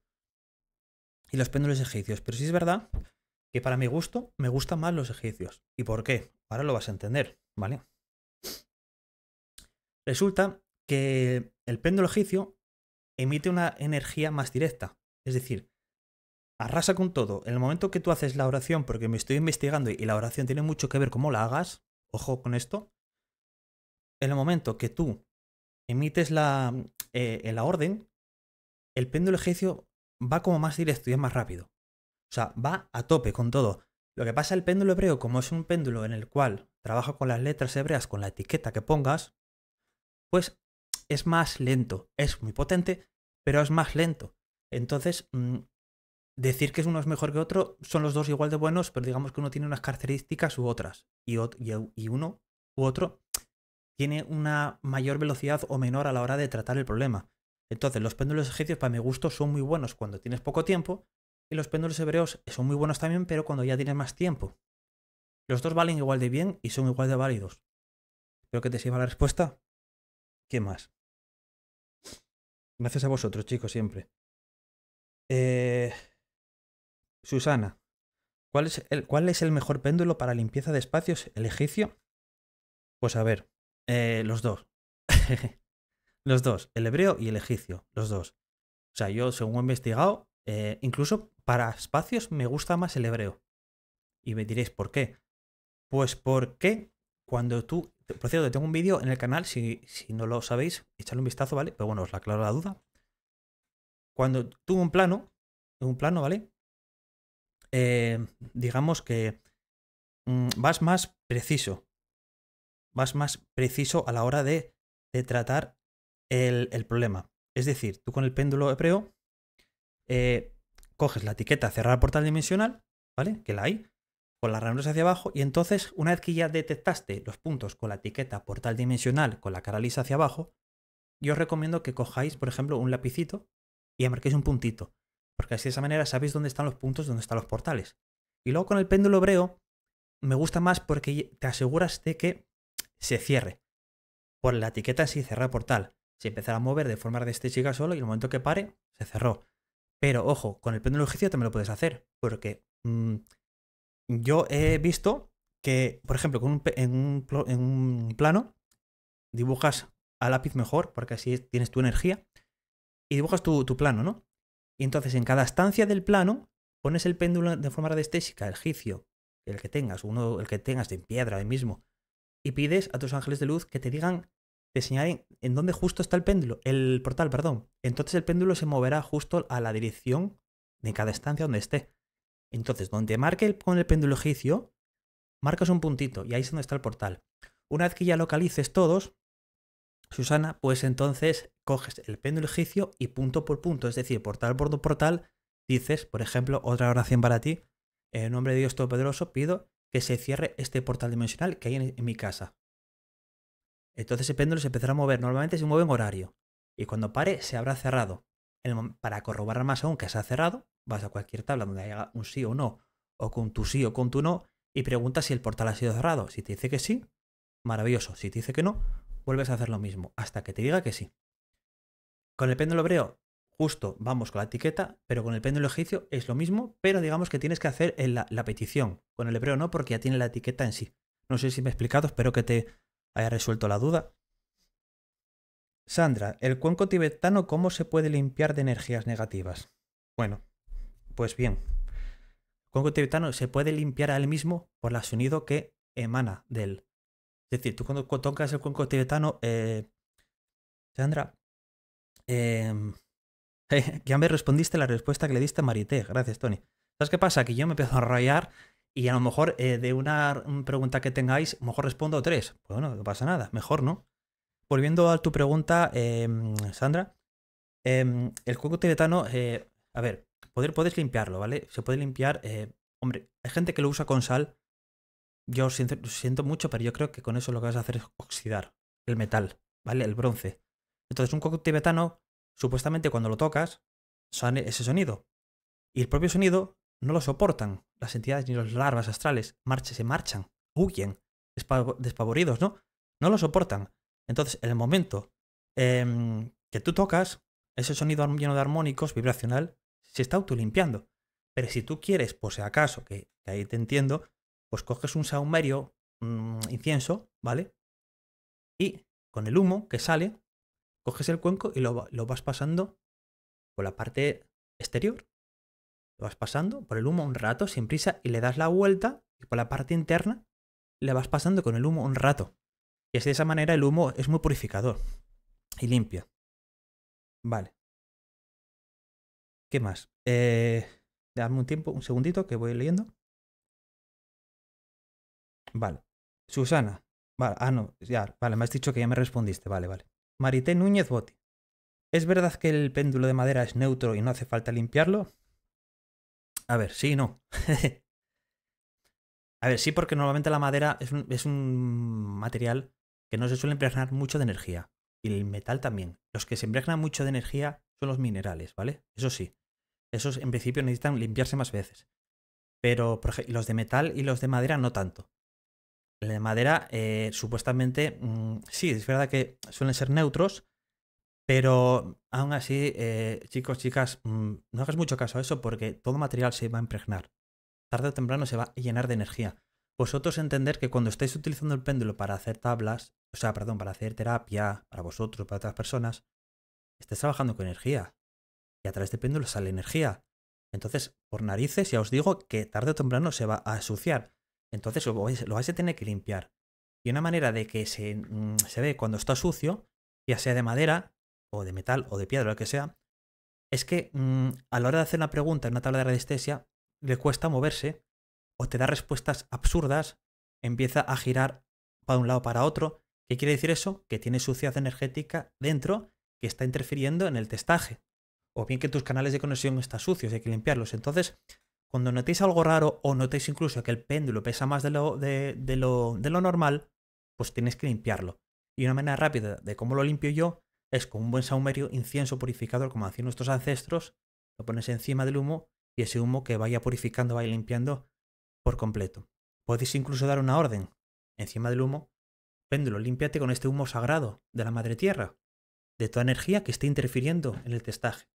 y los péndulos egipcios. Pero si es verdad que para mi gusto me gustan más los egipcios. ¿Y por qué? Ahora lo vas a entender, ¿vale? Resulta que el péndulo egipcio emite una energía más directa, es decir, arrasa con todo. En el momento que tú haces la oración, porque me estoy investigando y la oración tiene mucho que ver cómo la hagas, ojo con esto, en el momento que tú emites la, eh, la orden, el péndulo egipcio va como más directo y es más rápido. O sea, va a tope con todo. Lo que pasa, el péndulo hebreo, como es un péndulo en el cual trabaja con las letras hebreas, con la etiqueta que pongas, pues es más lento. Es muy potente, pero es más lento. Entonces, mm, decir que es uno es mejor que otro, son los dos igual de buenos, pero digamos que uno tiene unas características u otras. Y, uno u otro tiene una mayor velocidad o menor a la hora de tratar el problema. Entonces, los péndulos egipcios, para mi gusto, son muy buenos cuando tienes poco tiempo, y los péndulos hebreos son muy buenos también, pero cuando ya tienes más tiempo. Los dos valen igual de bien y son igual de válidos. Creo que te sirva la respuesta. ¿Qué más? Gracias a vosotros, chicos, siempre. Eh... Susana, ¿cuál es, el, ¿cuál es el mejor péndulo para limpieza de espacios? ¿El egipcio? Pues a ver, eh, los dos. [LAUGHS] los dos, el hebreo y el egipcio, los dos. O sea, yo según he investigado, eh, incluso para espacios me gusta más el hebreo. Y me diréis, ¿por qué? Pues porque cuando tú... Por cierto, tengo un vídeo en el canal, si, no lo sabéis, echadle un vistazo, ¿vale? Pero bueno, os aclaro la duda. Cuando tú un plano, un plano, ¿vale? Eh, digamos que mm, vas más preciso. Vas más preciso a la hora de, tratar el, el problema. Es decir, tú con el péndulo hebreo eh, coges la etiqueta cerrar portal dimensional, ¿vale? Que la hay, con las ranuras hacia abajo, y entonces, una vez que ya detectaste los puntos con la etiqueta portal dimensional con la cara lisa hacia abajo, yo os recomiendo que cojáis, por ejemplo, un lapicito y marquéis un puntito, porque así de esa manera sabéis dónde están los puntos, dónde están los portales. Y luego con el péndulo breo me gusta más porque te aseguras de que se cierre. Por la etiqueta así cerrar portal. si empezará a mover de forma de este chica solo y en el momento que pare, se cerró. Pero ojo, con el péndulo egipcio también lo puedes hacer, porque mm, yo he visto que, por ejemplo, con en, un, plano dibujas a lápiz mejor, porque así tienes tu energía, y dibujas tu, plano, ¿no? Y entonces en cada estancia del plano pones el péndulo de forma radiestésica, egipcio, el que tengas, uno, el que tengas en piedra, ahí mismo, y pides a tus ángeles de luz que te digan te señalen en dónde justo está el péndulo, el portal, perdón. Entonces el péndulo se moverá justo a la dirección de cada estancia donde esté. Entonces, donde marque el, con el péndulo egipcio, marcas un puntito y ahí es donde está el portal. Una vez que ya localices todos, Susana, pues entonces coges el péndulo egipcio y punto por punto, es decir, portal por portal, dices, por ejemplo, otra oración para ti, en nombre de Dios Todopoderoso pido que se cierre este portal dimensional que hay en mi casa. Entonces ese péndulo se empezará a mover. Normalmente se mueve en horario. Y cuando pare, se habrá cerrado. para corroborar más aún que se ha cerrado, vas a cualquier tabla donde haya un sí o no, o con tu sí o con tu no, y preguntas si el portal ha sido cerrado. Si te dice que sí, maravilloso. Si te dice que no, vuelves a hacer lo mismo, hasta que te diga que sí. Con el péndulo hebreo, justo vamos con la etiqueta, pero con el péndulo egipcio es lo mismo, pero digamos que tienes que hacer la, la petición. Con el hebreo no, porque ya tiene la etiqueta en sí. No sé si me he explicado, espero que te, haya resuelto la duda. Sandra, ¿el cuenco tibetano cómo se puede limpiar de energías negativas? Bueno, pues bien, cuenco tibetano se puede limpiar a él mismo por el sonido que emana de él. Es decir, tú cuando tocas el cuenco tibetano, eh, Sandra, em, [LAUGHS] ya me respondiste la respuesta que le diste a Marité. Gracias, Tony. ¿Sabes qué pasa? Que yo me empiezo a rayar y a lo mejor eh, de una pregunta que tengáis, mejor respondo tres. Pues bueno, no pasa nada, mejor no. Volviendo a tu pregunta, em, Sandra, em, el cuenco tibetano, eh, a ver, poder, puedes limpiarlo, ¿vale? Se puede limpiar. Eh, hombre, hay gente que lo usa con sal. Yo siento, siento mucho, pero yo creo que con eso lo que vas a hacer es oxidar el metal, ¿vale? El bronce. Entonces, un cuenco tibetano, supuestamente cuando lo tocas, sale ese sonido. Y el propio sonido no lo soportan las entidades ni las larvas astrales. Marche, se marchan, huyen, despavoridos, ¿no? No lo soportan. Entonces, en el momento em, que tú tocas, ese sonido lleno de armónicos, vibracional, se está autolimpiando. Pero si tú quieres, por si acaso, que, ahí te entiendo, pues coges un saumerio, mm, incienso, ¿vale? Y con el humo que sale, coges el cuenco y lo, lo vas pasando por la parte exterior lo vas pasando por el humo un rato sin prisa y le das la vuelta y por la parte interna le vas pasando con el humo un rato. Y así de esa manera el humo es muy purificador y limpia. Vale. ¿Qué más? Eh, dame un tiempo, un segundito que voy leyendo. Vale. Susana. Vale, ah, no, ya, vale, me has dicho que ya me respondiste. Vale, vale. Marité Núñez Boti. ¿Es verdad que el péndulo de madera es neutro y no hace falta limpiarlo? A ver, sí, no. [LAUGHS] a ver, sí, porque normalmente la madera es un, material que no se suele impregnar mucho de energía. Y el metal también. Los que se impregnan mucho de energía son los minerales, ¿vale? Eso sí. Esos en principio necesitan limpiarse más veces. Pero los de metal y los de madera no tanto. El de madera, eh, supuestamente, mm, sí, es verdad que suelen ser neutros, pero aún así, eh, chicos, chicas, mm, no hagas mucho caso a eso porque todo material se va a impregnar. Tarde o temprano se va a llenar de energía. Vosotros entender que cuando estáis utilizando el péndulo para hacer tablas, o sea, perdón, para hacer terapia, para vosotros, para otras personas, estáis trabajando con energía. Y a través del péndulo sale energía. Entonces, por narices, ya os digo que tarde o temprano se va a suciar. Entonces lo vais, a tener que limpiar. Y una manera de que se, mm, se ve cuando está sucio, ya sea de madera, o de metal o de piedra, lo que sea, es que mm, a la hora de hacer una pregunta en una tabla de radiestesia le cuesta moverse o te da respuestas absurdas, empieza a girar para un lado para otro. ¿Qué quiere decir eso? Que tiene suciedad energética dentro que está interfiriendo en el testaje. O bien que tus canales de conexión están sucios y hay que limpiarlos. Entonces, cuando notéis algo raro o notéis incluso que el péndulo pesa más de lo, de lo, de lo normal, pues tienes que limpiarlo. Y una manera rápida de cómo lo limpio yo es con un buen saumerio, incienso purificador, como hacían nuestros ancestros, lo pones encima del humo y ese humo que vaya purificando, vaya limpiando por completo. Podéis incluso dar una orden encima del humo, péndulo, límpiate con este humo sagrado de la madre tierra, de toda energía que esté interfiriendo en el testaje.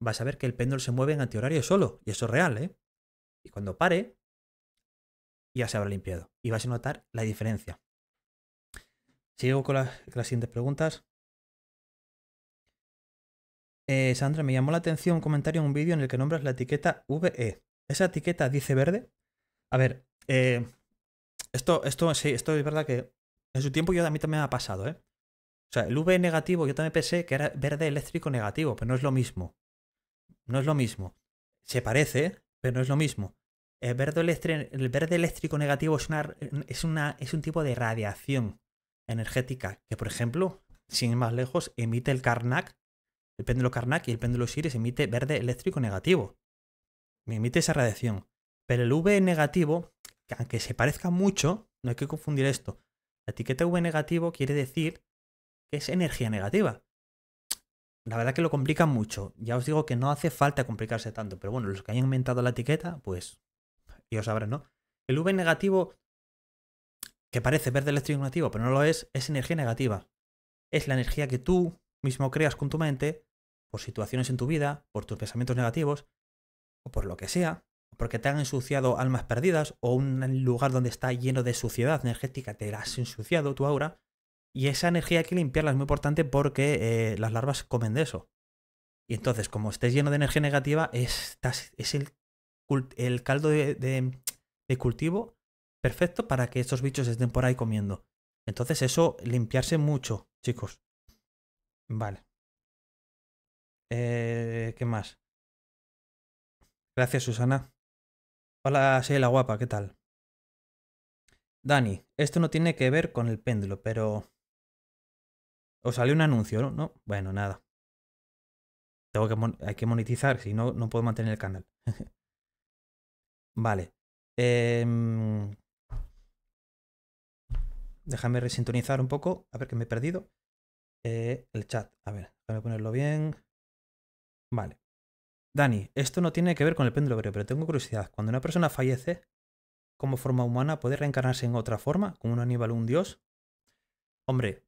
Vas a ver que el péndulo se mueve en antihorario solo, y eso es real, ¿eh? Y cuando pare, ya se habrá limpiado y vas a notar la diferencia. Sigo con las siguientes preguntas. Eh, Sandra, me llamó la atención un comentario en un vídeo en el que nombras la etiqueta VE. ¿Esa etiqueta dice verde? A ver, eh, esto, esto, sí, es verdad que en su tiempo yo a mí también me ha pasado, ¿eh? O sea, el V e negativo yo también pensé que era verde eléctrico negativo, pero no es lo mismo. No es lo mismo. Se parece, pero no es lo mismo. El verde, eléctrico negativo es una, es, una, es un tipo de radiación energética que, por ejemplo, sin ir más lejos, emite el Karnak el péndulo Karnak y el péndulo Sirius emite verde eléctrico negativo. Me emite esa radiación. Pero el V negativo, aunque se parezca mucho, no hay que confundir esto. La etiqueta V negativo quiere decir que es energía negativa. La verdad que lo complica mucho. Ya os digo que no hace falta complicarse tanto, pero bueno, los que hayan inventado la etiqueta, pues ya sabrán, ¿no? El V negativo, que parece verde eléctrico negativo, pero no lo es, es energía negativa. Es la energía que tú mismo creas con tu mente por situaciones en tu vida, por tus pensamientos negativos, o por lo que sea, porque te han ensuciado almas perdidas, o un lugar donde está lleno de suciedad energética, te has ensuciado tu aura, y esa energía hay que limpiarla es muy importante porque eh, las larvas comen de eso. Y entonces, como estés lleno de energía negativa, es el, caldo de cultivo perfecto para que estos bichos estén por ahí comiendo. Entonces, eso, limpiarse mucho, chicos. Vale. Eh, ¿Qué más? Gracias, Susana. Hola, soy la guapa, ¿qué tal? Dani, esto no tiene que ver con el péndulo, pero... Os salió un anuncio, ¿no? ¿no? Bueno, nada. Tengo que hay que monetizar, si no, no puedo mantener el canal. [LAUGHS] vale. Em, déjame resintonizar un poco, a ver que me he perdido. Eh, el chat, a ver, déjame ponerlo bien. Vale. Dani, esto no tiene que ver con el péndulo pero tengo curiosidad. Cuando una persona fallece, como forma humana, ¿puede reencarnarse en otra forma, como un animal o un dios? Hombre,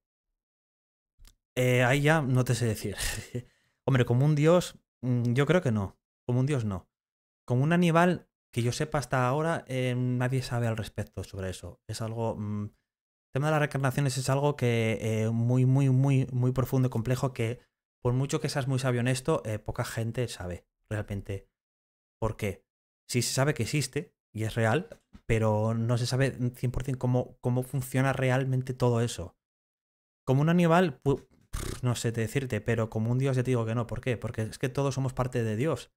eh, ahí ya no te sé decir. [LAUGHS] Hombre, como un dios, mm, yo creo que no. Como un dios no. Como un animal, que yo sepa hasta ahora, eh, nadie sabe al respecto sobre eso. Es algo... Mm, el tema de las reencarnaciones es algo que eh, muy, muy, muy, muy profundo y complejo que por mucho que seas muy sabio en esto, eh, poca gente sabe realmente por qué. Sí se sabe que existe y es real, pero no se sabe 100% cómo, cómo funciona realmente todo eso. Como un animal, no sé decirte, pero como un dios ya te digo que no. ¿Por qué? Porque es que todos somos parte de Dios.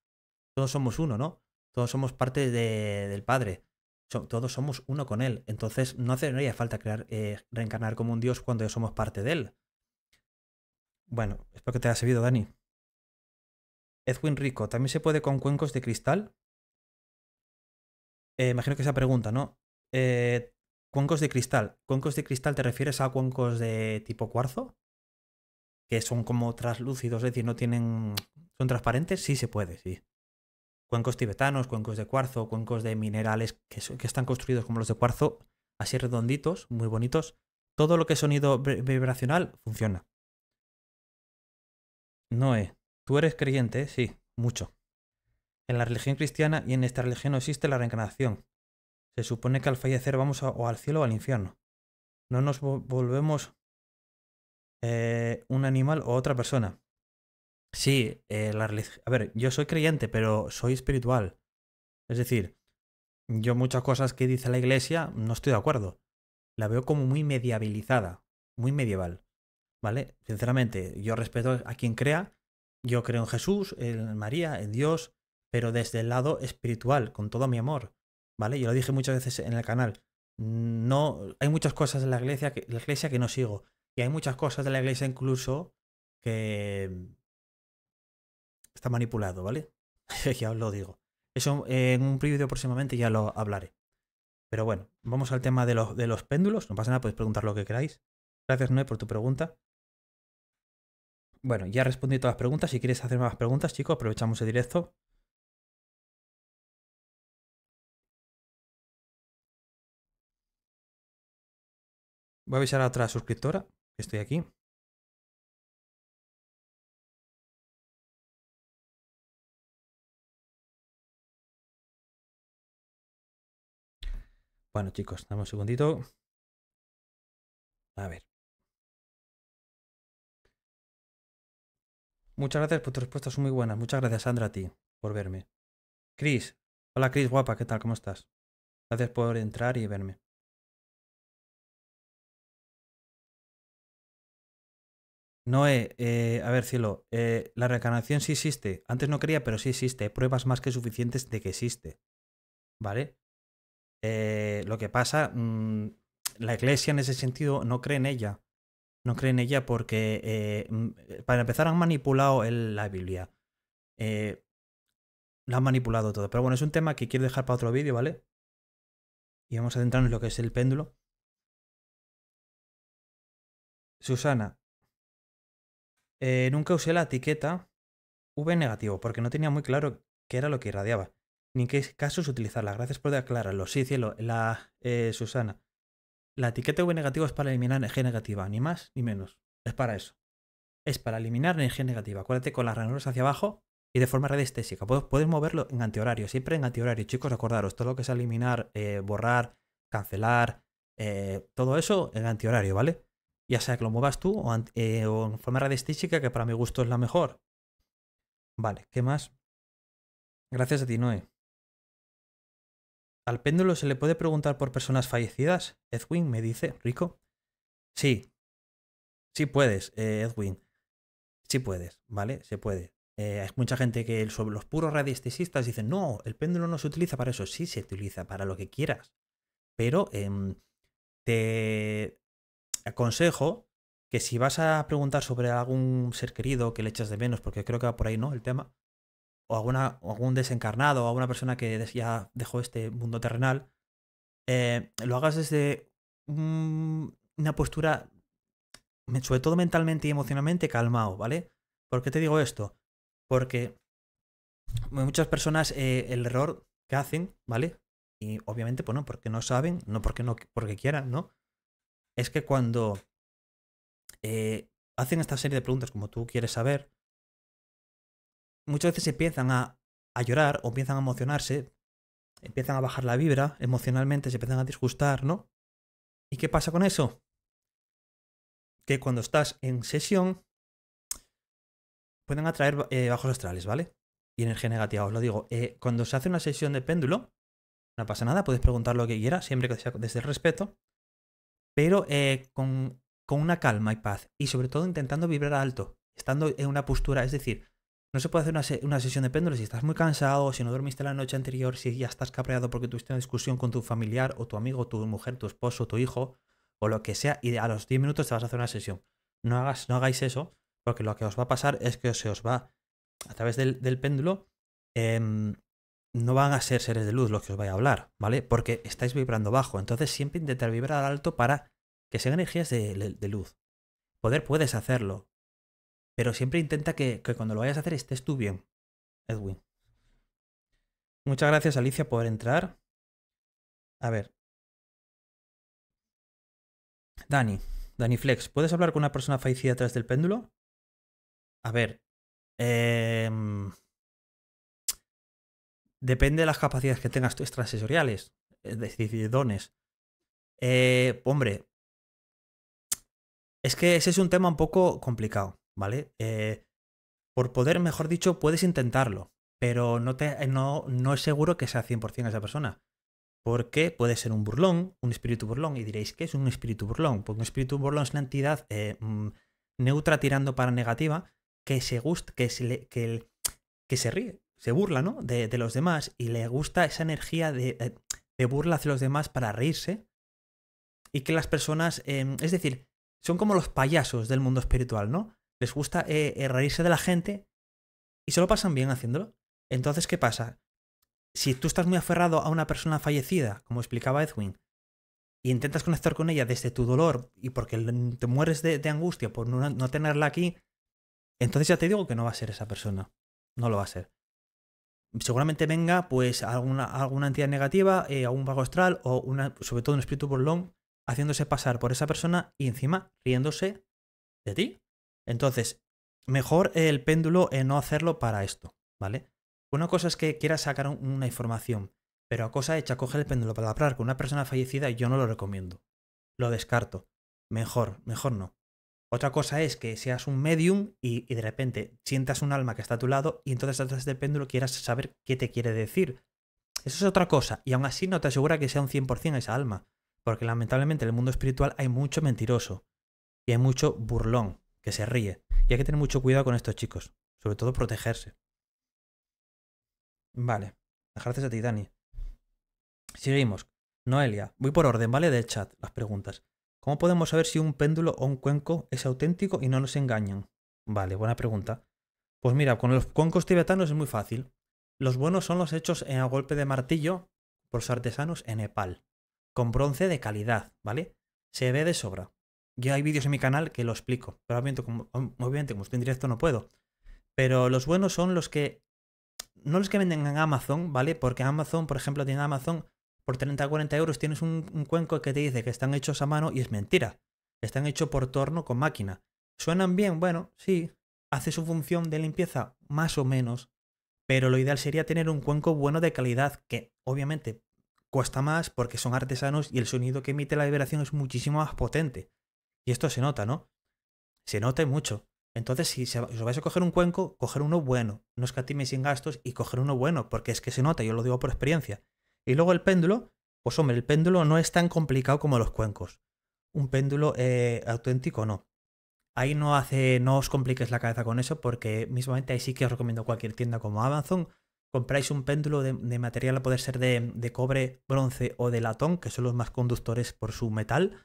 Todos somos uno, ¿no? Todos somos parte de, del Padre. todos somos uno con Él. Entonces no hace no falta crear, eh, reencarnar como un dios cuando somos parte de Él. Bueno, espero que te haya servido, Dani. Edwin Rico, ¿también se puede con cuencos de cristal? Eh, imagino que esa pregunta, ¿no? Eh, cuencos de cristal. ¿Cuencos de cristal te refieres a cuencos de tipo cuarzo? Que son como traslúcidos, es decir, no tienen. ¿Son transparentes? Sí, se puede, sí. Cuencos tibetanos, cuencos de cuarzo, cuencos de minerales que, que están construidos como los de cuarzo, así redonditos, muy bonitos. Todo lo que es sonido vibracional funciona. Noé, tú eres creyente, sí, mucho. En la religión cristiana y en esta religión no existe la reencarnación. Se supone que al fallecer vamos o al cielo o al infierno. No nos volvemos eh, un animal o otra persona. Sí, eh, la a ver, yo soy creyente, pero soy espiritual. Es decir, yo muchas cosas que dice la iglesia no estoy de acuerdo. La veo como muy mediabilizada, muy medieval. ¿Vale? Sinceramente, yo respeto a quien crea, yo creo en Jesús, en María, en Dios, pero desde el lado espiritual, con todo mi amor, ¿vale? Yo lo dije muchas veces en el canal. No, hay muchas cosas en la iglesia que, la iglesia que no sigo. Y hay muchas cosas de la iglesia incluso que está manipulado, ¿vale? [LAUGHS] ya os lo digo. Eso en un vídeo próximamente ya lo hablaré. Pero bueno, vamos al tema de los, de los péndulos. No pasa nada, podéis preguntar lo que queráis. Gracias, Noé, por tu pregunta. Bueno, ya respondí todas las preguntas. Si quieres hacer más preguntas, chicos, aprovechamos el directo. Voy a avisar a otra suscriptora estoy aquí. Bueno, chicos, dame un segundito. A ver. Muchas gracias por tus respuestas, son muy buenas. Muchas gracias, Sandra, a ti, por verme. Cris, hola Cris, guapa, ¿qué tal? ¿Cómo estás? Gracias por entrar y verme. Noé, eh, a ver, cielo, eh, la reencarnación sí existe. Antes no creía, pero sí existe. Hay pruebas más que suficientes de que existe. ¿Vale? Eh, lo que pasa, mm, la iglesia en ese sentido no cree en ella no cree en ella porque, eh, mm, eh, para empezar, han manipulado la Biblia. Eh, la han manipulado todo. Pero bueno, es un tema que quiero dejar para otro vídeo, ¿vale? Y vamos a centrarnos en lo que es el péndulo. Susana. nunca usé la etiqueta V negativo porque no tenía muy claro qué era lo que irradiaba. Ni en qué casos utilizarla. Gracias por aclararlo. Sí, cielo, la Susana. La etiqueta V negativa es para eliminar energía negativa, ni más ni menos. Es para eso. Es para eliminar energía negativa. Acuérdate con las ranuras hacia abajo y de forma radiestésica. Puedes, moverlo en antihorario, siempre en antihorario. Chicos, acordaros, todo lo que es eliminar, eh, borrar, cancelar, eh, todo eso en antihorario, ¿vale? Ya sea que lo muevas tú o, eh, en forma radiestésica, que para mi gusto es la mejor. Vale, ¿qué más? Gracias a ti, Noé. Al péndulo se le puede preguntar por personas fallecidas. Edwin me dice, Rico. Sí, sí puedes, eh, Edwin. Sí puedes, ¿vale? Se puede. Eh, hay mucha gente que sobre los puros radiestesistas dicen, no, el péndulo no se utiliza para eso. Sí se utiliza para lo que quieras. Pero em, te aconsejo que si vas a preguntar sobre algún ser querido que le echas de menos, porque creo que va por ahí, ¿no? El tema o, alguna, algún desencarnado o alguna persona que ya dejó este mundo terrenal, eh, lo hagas desde una postura, sobre todo mentalmente y emocionalmente, calmado, ¿vale? ¿Por qué te digo esto? Porque muchas personas eh, el error que hacen, ¿vale? Y obviamente, pues no, porque no saben, no porque no, porque quieran, ¿no? Es que cuando eh, hacen esta serie de preguntas como tú quieres saber, muchas veces empiezan a, llorar o empiezan a emocionarse, empiezan a bajar la vibra emocionalmente, se empiezan a disgustar, ¿no? ¿Y qué pasa con eso? Que cuando estás en sesión, pueden atraer eh, bajos astrales, ¿vale? Y energía negativa, os lo digo. Eh, cuando se hace una sesión de péndulo, no pasa nada, puedes preguntar lo que quieras, siempre que sea desde el respeto, pero eh, con una calma y paz, y sobre todo intentando vibrar alto, estando en una postura, es decir, no se puede hacer una, sesión de péndulo si estás muy cansado, si no dormiste la noche anterior, si ya estás capreado porque tuviste una discusión con tu familiar o tu amigo, tu mujer, tu esposo, tu hijo o lo que sea y a los 10 minutos te vas a hacer una sesión. No, hagas, no hagáis eso porque lo que os va a pasar es que se os va a través del, péndulo. Em, no van a ser seres de luz los que os vaya a hablar, ¿vale? Porque estáis vibrando bajo. Entonces siempre intentar vibrar alto para que sean energías de luz. Poder puedes hacerlo. Pero siempre intenta que, cuando lo vayas a hacer estés tú bien, Edwin. Muchas gracias, Alicia, por entrar. A ver. Dani, Dani Flex, ¿puedes hablar con una persona fallecida atrás del péndulo? A ver. Em, depende de las capacidades que tengas tú extrasensoriales, es decir, dones. Eh, hombre, es que ese es un tema un poco complicado. ¿vale? Eh, por poder, mejor dicho, puedes intentarlo, pero no, te, eh, no, no es seguro que sea 100% esa persona. Porque puede ser un burlón, un espíritu burlón, y diréis, que es un espíritu burlón? porque un espíritu burlón es una entidad eh, mm, neutra tirando para negativa que se gusta, que se, que, que se ríe, se burla, ¿no? De, los demás y le gusta esa energía de, de, burla hacia los demás para reírse. Y que las personas, em, es decir, son como los payasos del mundo espiritual, ¿no? les gusta eh, eh, reírse de la gente y se lo pasan bien haciéndolo. Entonces, ¿qué pasa? Si tú estás muy aferrado a una persona fallecida, como explicaba Edwin, y intentas conectar con ella desde tu dolor y porque te mueres de, angustia por no, tenerla aquí, entonces ya te digo que no va a ser esa persona. No lo va a ser. Seguramente venga pues alguna, alguna entidad negativa, eh, algún vago astral o una, sobre todo un espíritu burlón haciéndose pasar por esa persona y encima riéndose de ti. Entonces, mejor el péndulo en no hacerlo para esto, ¿vale? Una cosa es que quieras sacar una información, pero a cosa hecha, coge el péndulo para hablar con una persona fallecida, yo no lo recomiendo. Lo descarto. Mejor, mejor no. Otra cosa es que seas un medium y, de repente sientas un alma que está a tu lado y entonces detrás del péndulo quieras saber qué te quiere decir. Eso es otra cosa, y aún así no te asegura que sea un 100% esa alma, porque lamentablemente en el mundo espiritual hay mucho mentiroso y hay mucho burlón que se ríe. Y hay que tener mucho cuidado con estos chicos. Sobre todo protegerse. Vale. Gracias a Dani. Seguimos. Noelia, voy por orden, ¿vale? Del chat, las preguntas. ¿Cómo podemos saber si un péndulo o un cuenco es auténtico y no nos engañan? Vale, buena pregunta. Pues mira, con los cuencos tibetanos es muy fácil. Los buenos son los hechos en a golpe de martillo por los artesanos en Nepal, con bronce de calidad, ¿vale? Se ve de sobra. Ya hay vídeos en mi canal que lo explico. Pero obviamente como, estoy en directo, no puedo. Pero los buenos son los que. No los que venden en Amazon, ¿vale? Porque Amazon, por ejemplo, tiene Amazon por 30 o 40 euros tienes un, un, cuenco que te dice que están hechos a mano y es mentira. Están hechos por torno con máquina. ¿Suenan bien? Bueno, sí. Hace su función de limpieza, más o menos. Pero lo ideal sería tener un cuenco bueno de calidad, que obviamente cuesta más porque son artesanos y el sonido que emite la vibración es muchísimo más potente. Y esto se nota, ¿no? Se nota mucho. Entonces, si, os vais a coger un cuenco, coger uno bueno. No escatiméis sin gastos y coger uno bueno, porque es que se nota, yo lo digo por experiencia. Y luego el péndulo, pues hombre, el péndulo no es tan complicado como los cuencos. Un péndulo eh, auténtico no. Ahí no hace, no os compliques la cabeza con eso, porque mismamente ahí sí que os recomiendo cualquier tienda como Amazon. Compráis un péndulo de, material a poder ser de, de cobre, bronce o de latón, que son los más conductores por su metal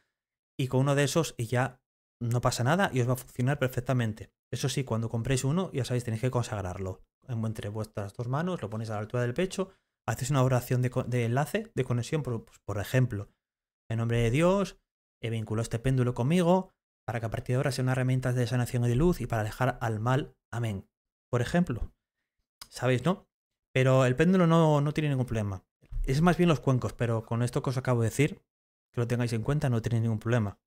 y con uno de esos y ya no pasa nada y os va a funcionar perfectamente. Eso sí, cuando compréis uno, ya sabéis, tenéis que consagrarlo. Entre vuestras dos manos, lo ponéis a la altura del pecho, hacéis una oración de, enlace, de conexión, pues, por, ejemplo, en nombre de Dios, he vinculado este péndulo conmigo, para que a partir de ahora sea una herramienta de sanación y de luz y para alejar al mal. Amén. Por ejemplo. ¿Sabéis, no? Pero el péndulo no, no tiene ningún problema. Es más bien los cuencos, pero con esto que os acabo de decir, que lo tengáis en cuenta, no tenéis ningún problema.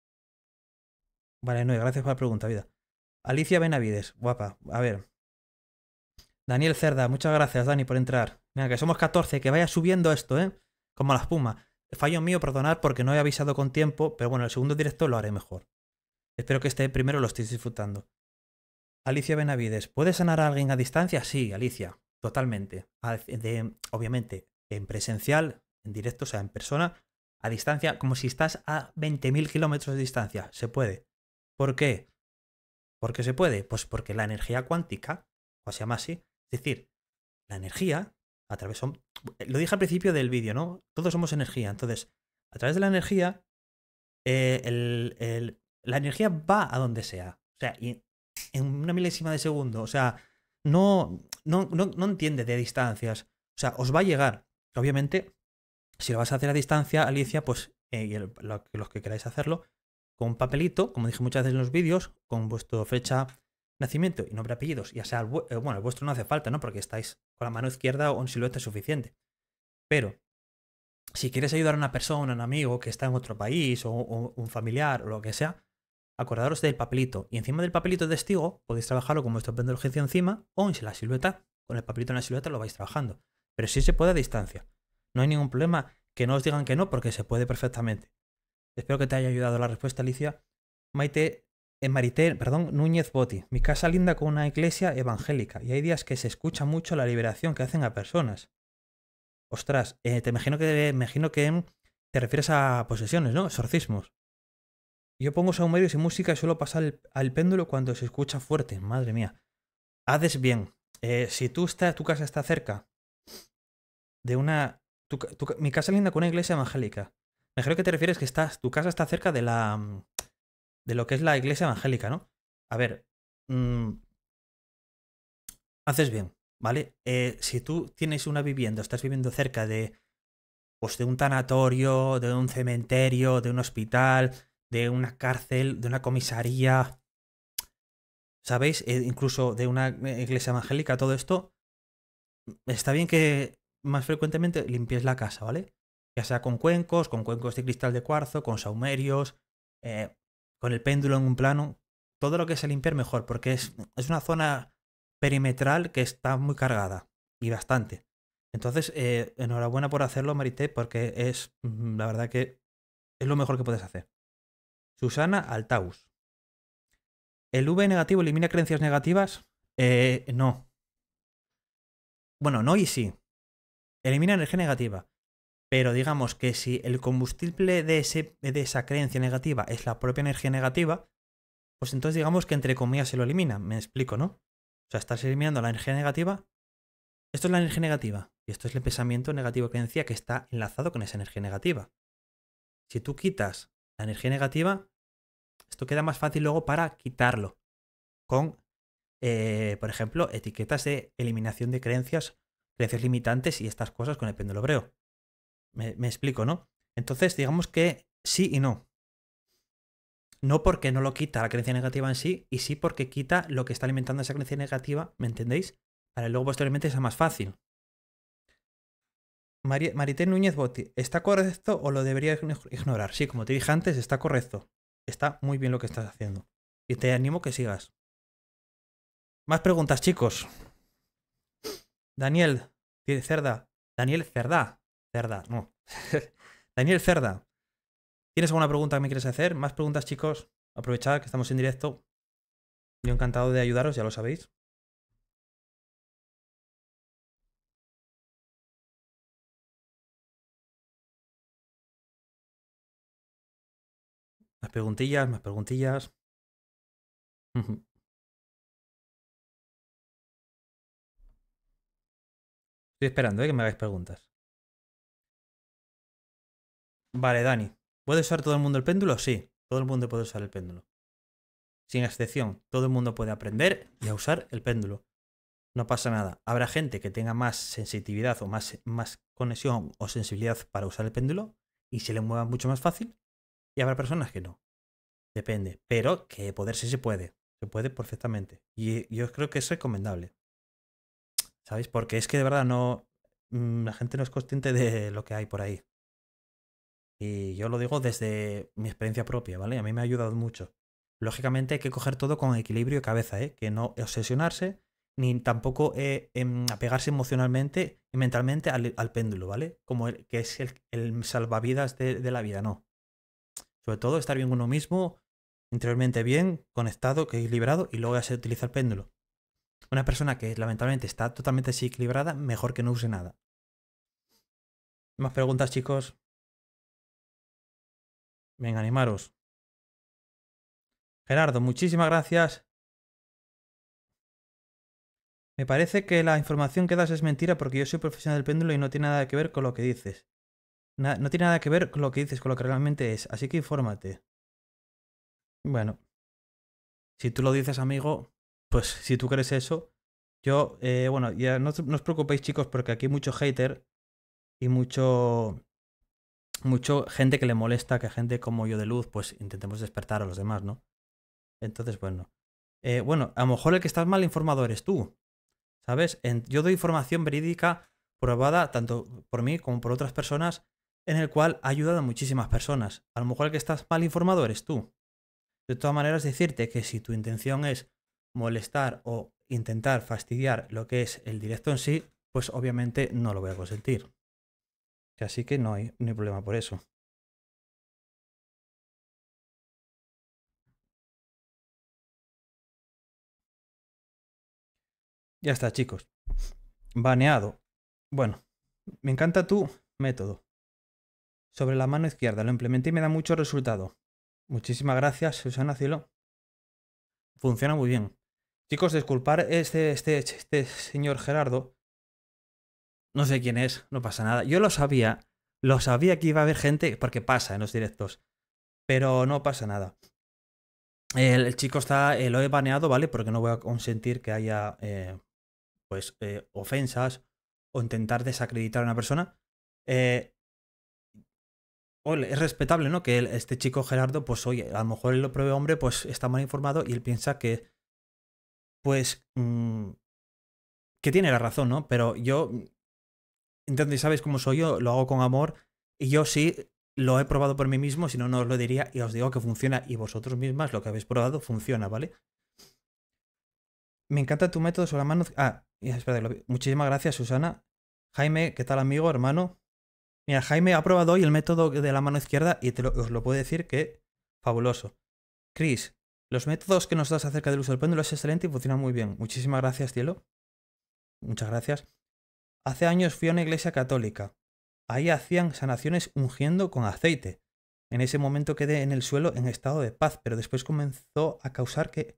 Vale, no, gracias por la pregunta, vida. Alicia Benavides, guapa. A ver. Daniel Cerda, muchas gracias, Dani, por entrar. Mira, que somos 14, que vaya subiendo esto, ¿eh? Como la espuma. Fallo mío, perdonar porque no he avisado con tiempo, pero bueno, el segundo directo lo haré mejor. Espero que este primero lo estéis disfrutando. Alicia Benavides, ¿puedes sanar a alguien a distancia? Sí, Alicia, totalmente. De, obviamente, en presencial, en directo, o sea, en persona, a distancia, como si estás a 20.000 kilómetros de distancia. Se puede. ¿Por qué? ¿Por qué se puede? Pues porque la energía cuántica, o sea, más así, es decir, la energía, a través, son, lo dije al principio del vídeo, ¿no? Todos somos energía, entonces, a través de la energía, eh, el, la energía va a donde sea, o sea, en una milésima de segundo, o sea, no, no, no, no entiende de distancias, o sea, os va a llegar, obviamente, si lo vas a hacer a distancia, Alicia, pues eh, los que queráis hacerlo, con un papelito, como dije muchas veces en los vídeos, con vuestro fecha nacimiento y nombre apellidos, ya sea, eh, bueno, el vuestro no hace falta, ¿no? Porque estáis con la mano izquierda o en silueta es suficiente. Pero si quieres ayudar a una persona, a un amigo que está en otro país o, un familiar o lo que sea, acordaros del papelito. Y encima del papelito de testigo podéis trabajarlo con vuestro urgencia encima o en la silueta. Con el papelito en la silueta lo vais trabajando. Pero si sí se puede a distancia. No hay ningún problema que no os digan que no, porque se puede perfectamente. Espero que te haya ayudado la respuesta, Alicia. Maite, eh, Marité, perdón, Núñez Boti. Mi casa linda con una iglesia evangélica y hay días que se escucha mucho la liberación que hacen a personas. Ostras, eh, te imagino que, imagino que te refieres a posesiones, ¿no? Exorcismos. Yo pongo saumerios y música y suelo pasar al péndulo cuando se escucha fuerte. Madre mía. haces bien. Eh, si tú estás, tu casa está cerca de una mi casa linda con una iglesia evangélica. Me creo que te refieres que estás, tu casa está cerca de la. Mm, de lo que es la iglesia evangélica, ¿no? A ver. Mm, haces bien, ¿vale? Eh, si tú tienes una vivienda, estás viviendo cerca de. Pues de un tanatorio, de un cementerio, de un hospital, de una cárcel, de una comisaría. ¿Sabéis? Eh, incluso de una eh, iglesia evangélica, todo esto. Mm, está bien que más frecuentemente limpies la casa, ¿vale? Ya sea con cuencos, con cuencos de cristal de cuarzo, con saumerios, eh, con el péndulo en un plano. Todo lo que se limpiar mejor, porque es, es una zona perimetral que está muy cargada y bastante. Entonces, eh, enhorabuena por hacerlo, Marité, porque es mm, la verdad que es lo mejor que puedes hacer. Susana Altaus. ¿El V negativo elimina creencias negativas? Eh, no. Bueno, no y sí elimina energía negativa. Pero digamos que si el combustible de, esa creencia negativa es la propia energía negativa, pues entonces digamos que entre comillas se lo elimina. Me explico, ¿no? O sea, estás eliminando la energía negativa. Esto es la energía negativa. Y esto es el pensamiento negativo creencia que está enlazado con esa energía negativa. Si tú quitas la energía negativa, esto queda más fácil luego para quitarlo. Con, eh, por ejemplo, etiquetas de eliminación de creencias creencias limitantes y estas cosas con el péndulo Me, explico, ¿no? Entonces, digamos que sí y no. No porque no lo quita la creencia negativa en sí, y sí porque quita lo que está alimentando esa creencia negativa, ¿me entendéis? Para luego posteriormente sea más fácil. Maritel Núñez Botti, ¿está correcto o lo debería ignorar? Sí, como te dije antes, está correcto. Está muy bien lo que estás haciendo. Y te animo que sigas. Más preguntas, chicos. Daniel Cerda. Daniel Cerda. Cerda, no. [LAUGHS] Daniel Cerda. ¿Tienes alguna pregunta que me quieres hacer? ¿Más preguntas, chicos? Aprovechad que estamos en directo. Yo encantado de ayudaros, ya lo sabéis. Más preguntillas, más preguntillas. [LAUGHS] Estoy esperando eh, que me hagáis preguntas. Vale, Dani. ¿Puede usar todo el mundo el péndulo? Sí, todo el mundo puede usar el péndulo. Sin excepción, todo el mundo puede aprender y a usar el péndulo. No pasa nada. Habrá gente que tenga más sensitividad o más, más conexión o sensibilidad para usar el péndulo y se le mueva mucho más fácil. Y habrá personas que no. Depende. Pero que poder sí se puede. Se puede perfectamente. Y yo creo que es recomendable. ¿Sabéis? Porque es que de verdad no. Mm, la gente no es consciente de lo que hay por ahí. Y yo lo digo desde mi experiencia propia, ¿vale? A mí me ha ayudado mucho. Lógicamente hay que coger todo con equilibrio y cabeza, ¿eh? Que no obsesionarse, ni tampoco eh, em, apegarse emocionalmente y mentalmente al, péndulo, ¿vale? Como el, que es el, salvavidas de, la vida, no. Sobre todo estar bien uno mismo, interiormente bien, conectado, equilibrado y luego ya se utiliza el péndulo. Una persona que lamentablemente está totalmente desequilibrada, mejor que no use nada. ¿Más preguntas, chicos? Venga, animaros. Gerardo, muchísimas gracias. Me parece que la información que das es mentira porque yo soy profesional del péndulo y no tiene nada que ver con lo que dices. no tiene nada que ver con lo que dices, con lo que realmente es. Así que infórmate. Bueno. Si tú lo dices, amigo, pues si tú crees eso, yo, eh, bueno, ya no, os preocupéis chicos porque aquí hay mucho hater y mucho, mucho gente que le molesta que gente como yo de luz pues intentemos despertar a los demás, ¿no? Entonces, bueno. Eh, bueno, a lo mejor el que estás mal informado eres tú, ¿sabes? yo doy información verídica probada tanto por mí como por otras personas en el cual ha ayudado a muchísimas personas. A lo mejor el que estás mal informado eres tú. De todas maneras, decirte que si tu intención es molestar o intentar fastidiar lo que es el directo en sí, pues obviamente no lo voy a consentir. Así que no hay, problema por eso. Ya está, chicos. Baneado. Bueno, me encanta tu método. Sobre la mano izquierda, lo implementé y me da mucho resultado. Muchísimas gracias, Susana Cielo. Funciona muy bien. Chicos, disculpar este, este, este señor Gerardo. No sé quién es, no pasa nada. Yo lo sabía, lo sabía que iba a haber gente, porque pasa en los directos. Pero no pasa nada. El, chico está, eh, lo he baneado, ¿vale? Porque no voy a consentir que haya, eh, pues, eh, ofensas o intentar desacreditar a una persona. es respetable, ¿no? Que este chico Gerardo, pues oye, a lo mejor el lo hombre, pues está mal informado y él piensa que pues mm, que tiene la razón, ¿no? Pero yo, mm, entonces sabéis cómo soy yo, lo hago con amor y yo sí lo he probado por mí mismo, si no, no os lo diría y os digo que funciona y vosotros mismas lo que habéis probado funciona, ¿vale? Me encanta tu método sobre la mano. Ah, espérate, muchísimas gracias, Susana. Jaime, ¿qué tal, amigo, hermano? Mira, Jaime ha probado hoy el método de la mano izquierda y os lo puedo decir que fabuloso. Chris, los métodos que nos das acerca del uso del péndulo es excelente y funciona muy bien. Muchísimas gracias, Cielo. Muchas gracias. Hace años fui a una iglesia católica. Ahí hacían sanaciones ungiendo con aceite. En ese momento quedé en el suelo en estado de paz, pero después comenzó a causar que,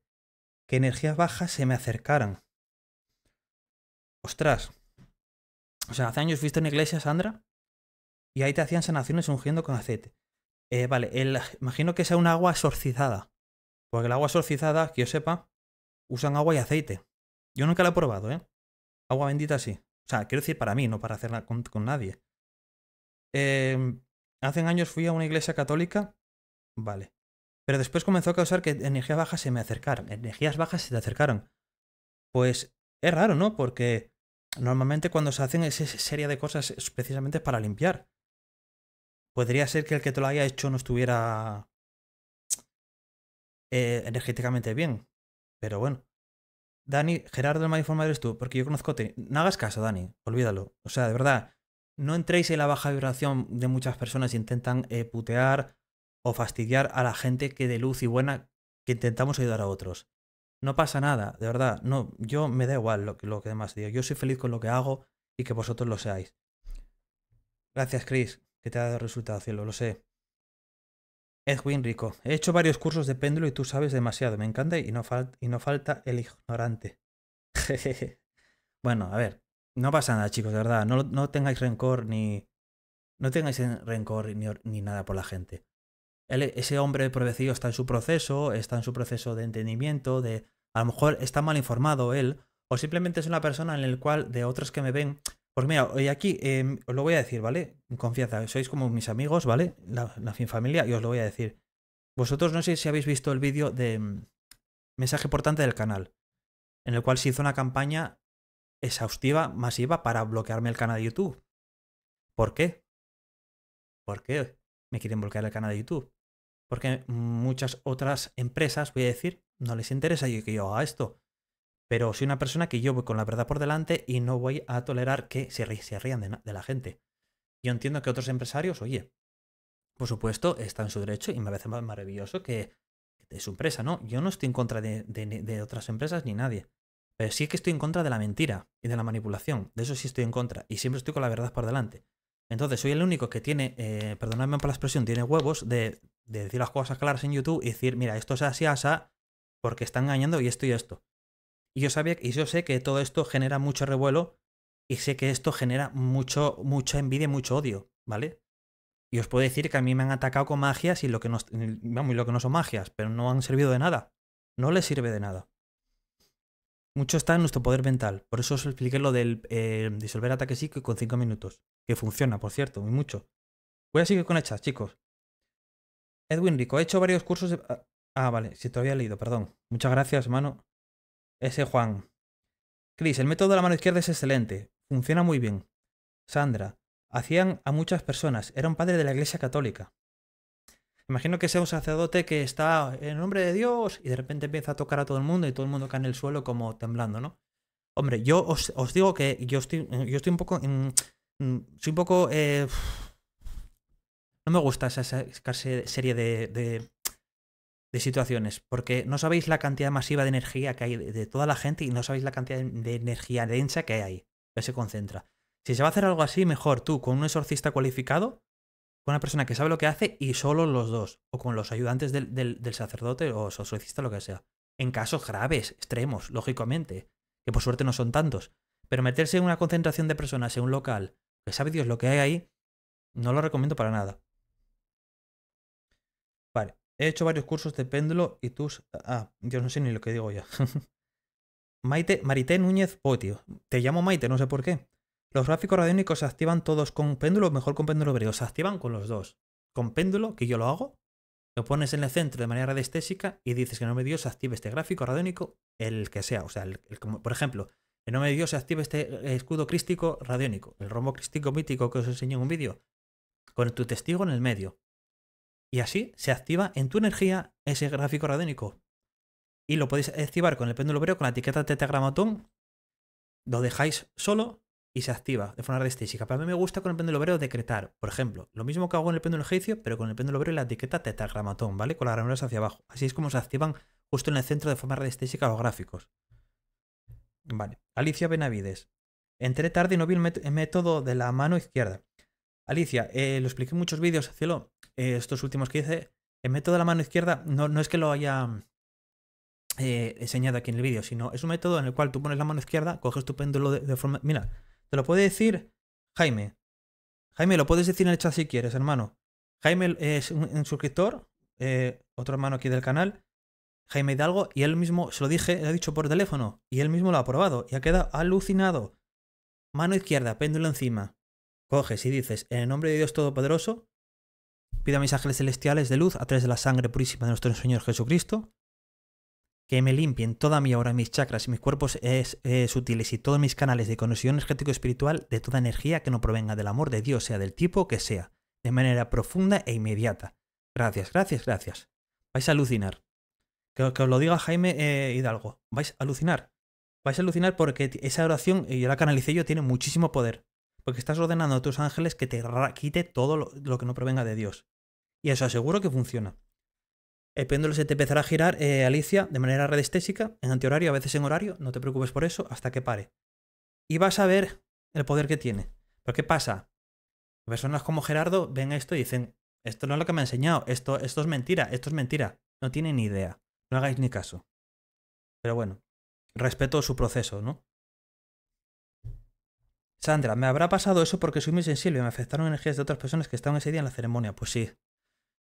que energías bajas se me acercaran. Ostras. O sea, hace años fuiste a una iglesia, Sandra, y ahí te hacían sanaciones ungiendo con aceite. Eh, vale, imagino que sea un agua sorcizada. Porque el agua sorcizada, que yo sepa, usan agua y aceite. Yo nunca la he probado, ¿eh? Agua bendita sí. O sea, quiero decir para mí, no para hacerla con, nadie. Em, hace años fui a una iglesia católica. Vale. Pero después comenzó a causar que energías bajas se me acercaran. Energías bajas se te acercaron. Pues es raro, ¿no? Porque normalmente cuando se hacen esa serie de cosas es precisamente para limpiar. Podría ser que el que te lo haya hecho no estuviera eh, energéticamente bien. Pero bueno. Dani, Gerardo el mal informado eres tú, porque yo conozco... ti, No hagas caso, Dani, olvídalo. O sea, de verdad, no entréis en la baja vibración de muchas personas que intentan eh, putear o fastidiar a la gente que de luz y buena que intentamos ayudar a otros. No pasa nada, de verdad, no, yo me da igual lo, lo que demás digo. Yo soy feliz con lo que hago y que vosotros lo seáis. Gracias, Chris, que te ha dado resultado, cielo, lo sé. Edwin Rico, he hecho varios cursos de péndulo y tú sabes demasiado, me encanta y no, y no falta el ignorante. [LAUGHS] bueno, a ver, no pasa nada chicos, de verdad, no, tengáis rencor ni... No tengáis rencor ni, nada por la gente. ese hombre provecido está en su proceso, está en su proceso de entendimiento, de... A lo mejor está mal informado él, o simplemente es una persona en el cual de otros que me ven pues mira, hoy aquí em, os lo voy a decir, ¿vale? confianza, sois como mis amigos, ¿vale? La, fin familia, y os lo voy a decir. Vosotros no sé si habéis visto el vídeo de mm, mensaje portante del canal, en el cual se hizo una campaña exhaustiva, masiva, para bloquearme el canal de YouTube. ¿Por qué? ¿Por qué me quieren bloquear el canal de YouTube? Porque muchas otras empresas, voy a decir, no les interesa que yo haga esto. Pero soy una persona que yo voy con la verdad por delante y no voy a tolerar que se, rían de, la gente. Yo entiendo que otros empresarios, oye, por supuesto, está en su derecho y me parece maravilloso que, de su empresa, ¿no? Yo no estoy en contra de, otras empresas ni nadie. Pero sí que estoy en contra de la mentira y de la manipulación. De eso sí estoy en contra. Y siempre estoy con la verdad por delante. Entonces, soy el único que tiene, eh, perdonadme por la expresión, tiene huevos de, decir las cosas claras en YouTube y decir, mira, esto es así, asa porque está engañando y esto y esto. Y yo sabía, y yo sé que todo esto genera mucho revuelo y sé que esto genera mucho, mucha envidia y mucho odio, ¿vale? Y os puedo decir que a mí me han atacado con magias y lo que no, y lo que no son magias, pero no han servido de nada. No les sirve de nada. Mucho está en nuestro poder mental. Por eso os expliqué lo del eh, disolver ataque psíquico con 5 minutos. Que funciona, por cierto, muy mucho. Voy a seguir con hechas, chicos. Edwin Rico, he hecho varios cursos de... Ah, ah vale, si te había leído, perdón. Muchas gracias, hermano. Ese Juan. Cris, el método de la mano izquierda es excelente. Funciona muy bien. Sandra. Hacían a muchas personas. Era un padre de la Iglesia Católica. Imagino que sea un sacerdote que está en nombre de Dios y de repente empieza a tocar a todo el mundo y todo el mundo cae en el suelo como temblando, ¿no? Hombre, yo os, digo que yo estoy, yo estoy un poco... Mm, soy un poco... Eh, no me gusta esa, serie de, de situaciones, porque no sabéis la cantidad masiva de energía que hay de toda la gente y no sabéis la cantidad de energía densa que hay ahí, que se concentra. Si se va a hacer algo así, mejor tú con un exorcista cualificado, con una persona que sabe lo que hace y solo los dos, o con los ayudantes del, sacerdote o exorcista, lo que sea. En casos graves, extremos, lógicamente, que por suerte no son tantos. Pero meterse en una concentración de personas en un local, que sabe Dios lo que hay ahí, no lo recomiendo para nada. Vale. He hecho varios cursos de péndulo y tus... Ah, yo no sé ni lo que digo ya. [LAUGHS] Maite, Marité Núñez Potio. Te llamo Maite, no sé por qué. Los gráficos radiónicos se activan todos con péndulo, mejor con péndulo hebrío. Se activan con los dos. Con péndulo, que yo lo hago, lo pones en el centro de manera radiestésica y dices que no me dio se active este gráfico radiónico, el que sea. O sea, por ejemplo, en nombre de Dios se active este eh, escudo crístico radiónico, el rombo crístico mítico que os enseñé en un vídeo, con tu testigo en el medio. Y así se activa en tu energía ese gráfico radénico. Y lo podéis activar con el péndulo obrero con la etiqueta tetragramatón. Lo dejáis solo y se activa de forma radiestésica. Para mí me gusta con el péndulo obrero decretar, por ejemplo, lo mismo que hago en el péndulo egipcio, pero con el péndulo obrero y la etiqueta tetragramatón, ¿vale? Con las ranuras hacia abajo. Así es como se activan justo en el centro de forma radiestésica los gráficos. Vale. Alicia Benavides. Entré tarde y no vi el, método de la mano izquierda. Alicia, eh, lo expliqué en muchos vídeos, cielo. Eh, estos últimos que hice, el eh, método de la mano izquierda no, no es que lo haya mm, eh, enseñado aquí en el vídeo, sino es un método en el cual tú pones la mano izquierda, coges tu péndulo de, forma... Mira, te lo puede decir Jaime. Jaime, lo puedes decir en el chat si quieres, hermano. Jaime es un, suscriptor, otro hermano aquí del canal, Jaime Hidalgo, y él mismo se lo dije, le ha dicho por teléfono, y él mismo lo ha probado y ha quedado alucinado. Mano izquierda, péndulo encima. Coges y dices, en el nombre de Dios Todopoderoso, Pido a mis ángeles celestiales de luz, a través de la sangre purísima de nuestro Señor Jesucristo, que me limpien toda mi obra, mis chakras y mis cuerpos es, sutiles y todos mis canales de conexión energético-espiritual de toda energía que no provenga del amor de Dios, sea del tipo que sea, de manera profunda e inmediata. Gracias, gracias, gracias. Vais a alucinar. Que, os lo diga Jaime eh, Hidalgo. Vais a alucinar. Vais a alucinar porque esa oración, y eh, yo la canalicé yo, tiene muchísimo poder. Porque estás ordenando a tus ángeles que te quite todo lo que no provenga de Dios. Y eso aseguro que funciona. El péndulo se te empezará a girar, eh, Alicia, de manera redestésica en antihorario, a veces en horario, no te preocupes por eso, hasta que pare. Y vas a ver el poder que tiene. Pero ¿qué pasa? Personas como Gerardo ven esto y dicen, esto no es lo que me ha enseñado, esto, esto es mentira, esto es mentira. No tiene ni idea, no hagáis ni caso. Pero bueno, respeto su proceso, ¿no? Sandra, me habrá pasado eso porque soy muy sensible y me afectaron energías de otras personas que estaban ese día en la ceremonia. Pues sí,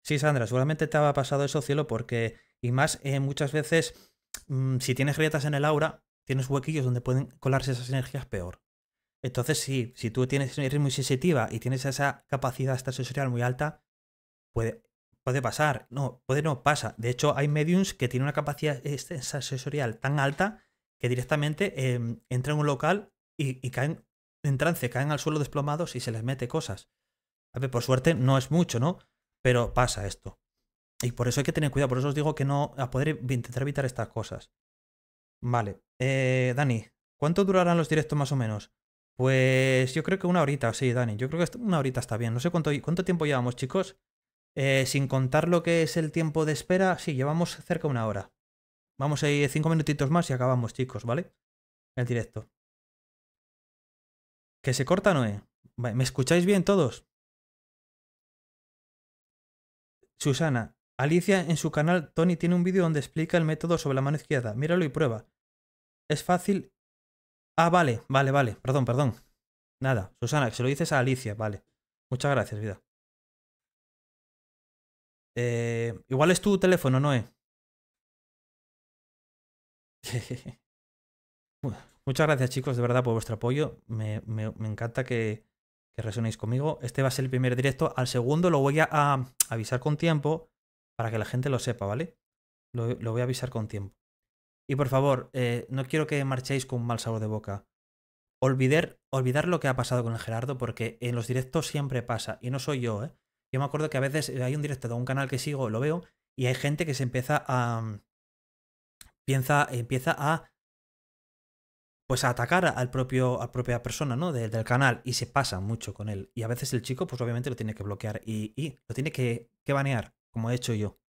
Sí, Sandra, seguramente te ha pasado eso, cielo, porque, y más, eh, muchas veces, mm, si tienes grietas en el aura, tienes huequillos donde pueden colarse esas energías peor. Entonces, sí, si tú tienes, eres muy sensitiva y tienes esa capacidad extrasensorial muy alta, puede, puede pasar. No, puede no, pasa. De hecho, hay mediums que tienen una capacidad extrasensorial tan alta que directamente em, entran en un local y, y, caen en trance, caen al suelo desplomados y se les mete cosas. A ver, por suerte no es mucho, ¿no? Pero pasa esto. Y por eso hay que tener cuidado, por eso os digo que no, a poder intentar evitar estas cosas. Vale. Eh, Dani, ¿cuánto durarán los directos más o menos? Pues yo creo que una horita, sí, Dani. Yo creo que una horita está bien. No sé cuánto, cuánto tiempo llevamos, chicos. Eh, sin contar lo que es el tiempo de espera, sí, llevamos cerca de una hora. Vamos a ir cinco minutitos más y acabamos, chicos, ¿vale? El directo. ¿Que se corta, no, ¿Me escucháis bien todos? Susana, Alicia en su canal Tony tiene un vídeo donde explica el método sobre la mano izquierda. Míralo y prueba. Es fácil. Ah, vale, vale, vale. Perdón, perdón. Nada, Susana, se lo dices a Alicia, vale. Muchas gracias, vida. Eh, igual es tu teléfono, Noé. [LAUGHS] Muchas gracias, chicos, de verdad, por vuestro apoyo. me, me encanta que, que resonéis conmigo. Este va a ser el primer directo. Al segundo lo voy a avisar con tiempo para que la gente lo sepa, ¿vale? Lo, voy a avisar con tiempo. Y por favor, eh, no quiero que marchéis con un mal sabor de boca. Olvidar, olvidar lo que ha pasado con el Gerardo, porque en los directos siempre pasa, y no soy yo, ¿eh? Yo me acuerdo que a veces eh, hay un directo de un canal que sigo, lo veo, y hay gente que se empieza a. Mm, piensa, empieza a pues a atacar al propio, al propia persona ¿no? del canal y se pasa mucho con él. Y a veces el chico, pues obviamente lo tiene que bloquear y, y lo tiene que, que, banear, como he hecho yo.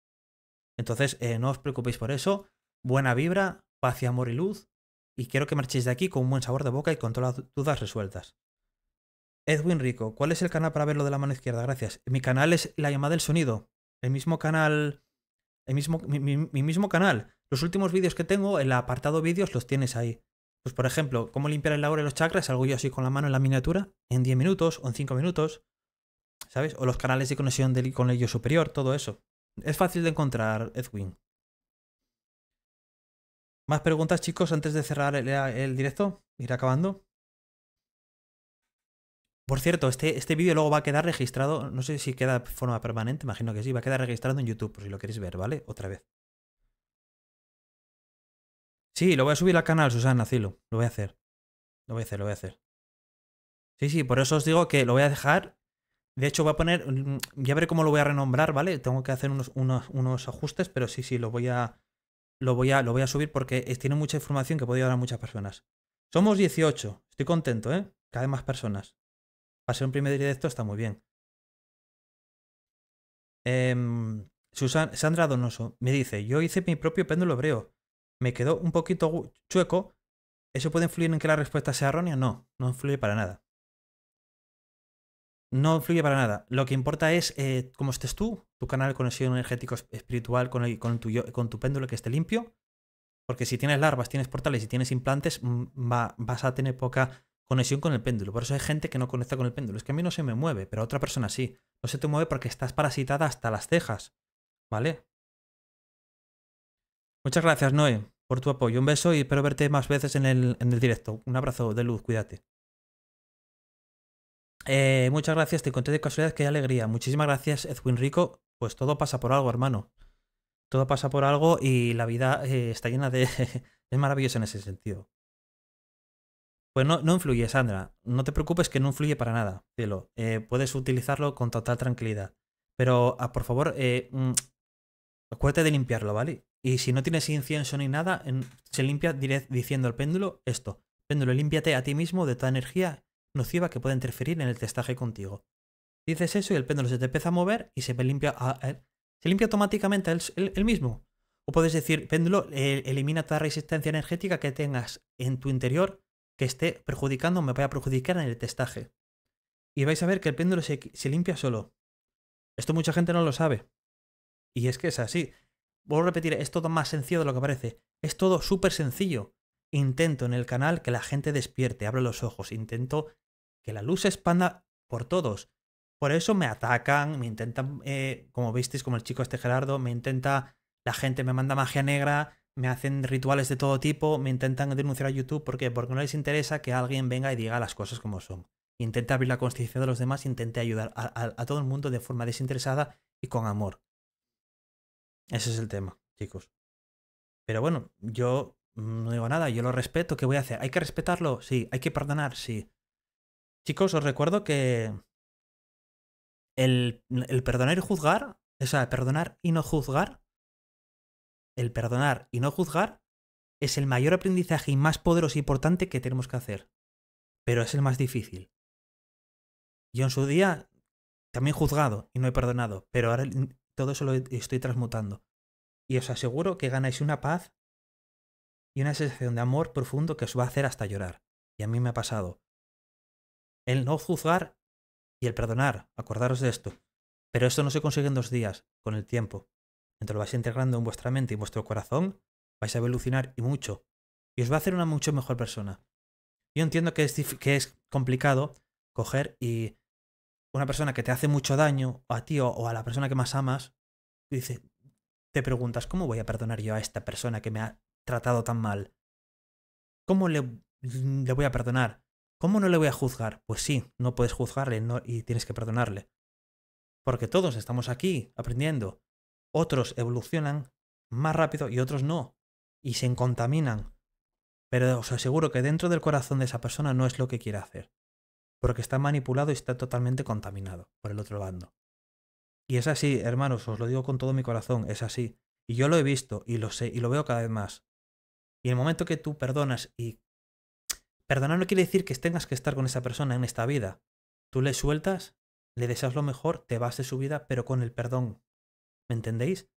Entonces, eh, no os preocupéis por eso. Buena vibra, paz y amor y luz. Y quiero que marchéis de aquí con un buen sabor de boca y con todas las dudas resueltas. Edwin Rico, ¿cuál es el canal para verlo de la mano izquierda? Gracias. Mi canal es La llamada del sonido. El mismo canal. El mismo, mi mismo canal. Los últimos vídeos que tengo, el apartado vídeos, los tienes ahí. Pues por ejemplo, cómo limpiar el aura y los chakras, algo yo así con la mano en la miniatura, en 10 minutos o en 5 minutos, ¿sabes? O los canales de conexión del, con el yo superior, todo eso. Es fácil de encontrar, Edwin. ¿Más preguntas, chicos, antes de cerrar el, directo? Ir acabando. Por cierto, este, este vídeo luego va a quedar registrado, no sé si queda de forma permanente, imagino que sí, va a quedar registrado en YouTube, por si lo queréis ver, ¿vale? Otra vez. Sí, lo voy a subir al canal, Susana, Cilo. Lo voy a hacer. Lo voy a hacer, lo voy a hacer. Sí, sí, por eso os digo que lo voy a dejar. De hecho, voy a poner. Mm, ya veré cómo lo voy a renombrar, ¿vale? Tengo que hacer unos, unos, ajustes, pero sí, sí, lo voy a. Lo voy a, lo voy a subir porque tiene mucha información que puede ayudar a muchas personas. Somos 18. Estoy contento, ¿eh? Cada más personas. Para ser un primer directo está muy bien. Em, Sandra Donoso me dice: Yo hice mi propio péndulo hebreo me quedó un poquito chueco, ¿eso puede influir en que la respuesta sea errónea? No, no influye para nada. No influye para nada. Lo que importa es eh, cómo estés tú, tu canal de conexión energético espiritual con, con, tu, péndulo que esté limpio. Porque si tienes larvas, tienes portales y tienes implantes, vas a tener poca conexión con el péndulo. Por eso hay gente que no conecta con el péndulo. Es que a mí no se me mueve, pero a otra persona sí. No se te mueve porque estás parasitada hasta las cejas. ¿Vale? Muchas gracias, Noé, por tu apoyo. Un beso y espero verte más veces en el, en el directo. Un abrazo de luz, cuídate. Eh, muchas gracias, te conté de casualidad, qué alegría. Muchísimas gracias, Edwin Rico. Pues todo pasa por algo, hermano. Todo pasa por algo y la vida eh, está llena de... [LAUGHS] es maravilloso en ese sentido. Pues no, influye, Sandra. No te preocupes que no influye para nada, cielo. Eh, puedes utilizarlo con total tranquilidad. Pero, ah, por favor, mm, acuérdate de limpiarlo, ¿vale? Y si no tienes incienso ni nada, se limpia diciendo al péndulo esto. Péndulo, límpiate a ti mismo de toda energía nociva que pueda interferir en el testaje contigo. Dices eso y el péndulo se te empieza a mover y se limpia, ah, eh, se limpia automáticamente el, mismo. O puedes decir, péndulo, eh, elimina toda resistencia energética que tengas en tu interior que esté perjudicando o me vaya a perjudicar en el testaje. Y vais a ver que el péndulo se limpia solo. Esto mucha gente no lo sabe. Y es que es así. Vuelvo a repetir, es todo más sencillo de lo que parece. Es todo súper sencillo. Intento en el canal que la gente despierte, abra los ojos. Intento que la luz se expanda por todos. Por eso me atacan, me intentan, eh, como visteis, como el chico este Gerardo, me intenta, la gente me manda magia negra, me hacen rituales de todo tipo, me intentan denunciar a YouTube. ¿Por qué? Porque no les interesa que alguien venga y diga las cosas como son. Intenta abrir la conciencia de los demás, intente ayudar a todo el mundo de forma desinteresada y con amor. Ese es el tema, chicos. Pero bueno, yo no digo nada, yo lo respeto, ¿qué voy a hacer? ¿Hay que respetarlo? Sí, hay que perdonar, sí. Chicos, os recuerdo que el, el perdonar y juzgar, o sea, perdonar y no juzgar, el perdonar y no juzgar es el mayor aprendizaje y más poderoso y e importante que tenemos que hacer. Pero es el más difícil. Yo en su día también he juzgado y no he perdonado, pero ahora todo eso lo estoy transmutando. Y os aseguro que ganáis una paz y una sensación de amor profundo que os va a hacer hasta llorar. Y a mí me ha pasado. El no juzgar y el perdonar, acordaros de esto. Pero esto no se consigue en dos días, con el tiempo. Mientras lo vais integrando en vuestra mente y vuestro corazón, vais a evolucionar y mucho. Y os va a hacer una mucho mejor persona. Yo entiendo que es, que es complicado coger y una persona que te hace mucho daño, a ti o a la persona que más amas, dice, te preguntas, ¿cómo voy a perdonar yo a esta persona que me ha tratado tan mal? ¿Cómo le, le voy a perdonar? ¿Cómo no le voy a juzgar? Pues sí, no puedes juzgarle y tienes que perdonarle. Porque todos estamos aquí aprendiendo. Otros evolucionan más rápido y otros no. Y se contaminan. Pero os aseguro que dentro del corazón de esa persona no es lo que quiere hacer porque está manipulado y está totalmente contaminado por el otro bando. Y es así, hermanos, os lo digo con todo mi corazón, es así. Y yo lo he visto y lo sé y lo veo cada vez más. Y el momento que tú perdonas y... Perdonar no quiere decir que tengas que estar con esa persona en esta vida. Tú le sueltas, le deseas lo mejor, te vas de su vida, pero con el perdón. ¿Me entendéis?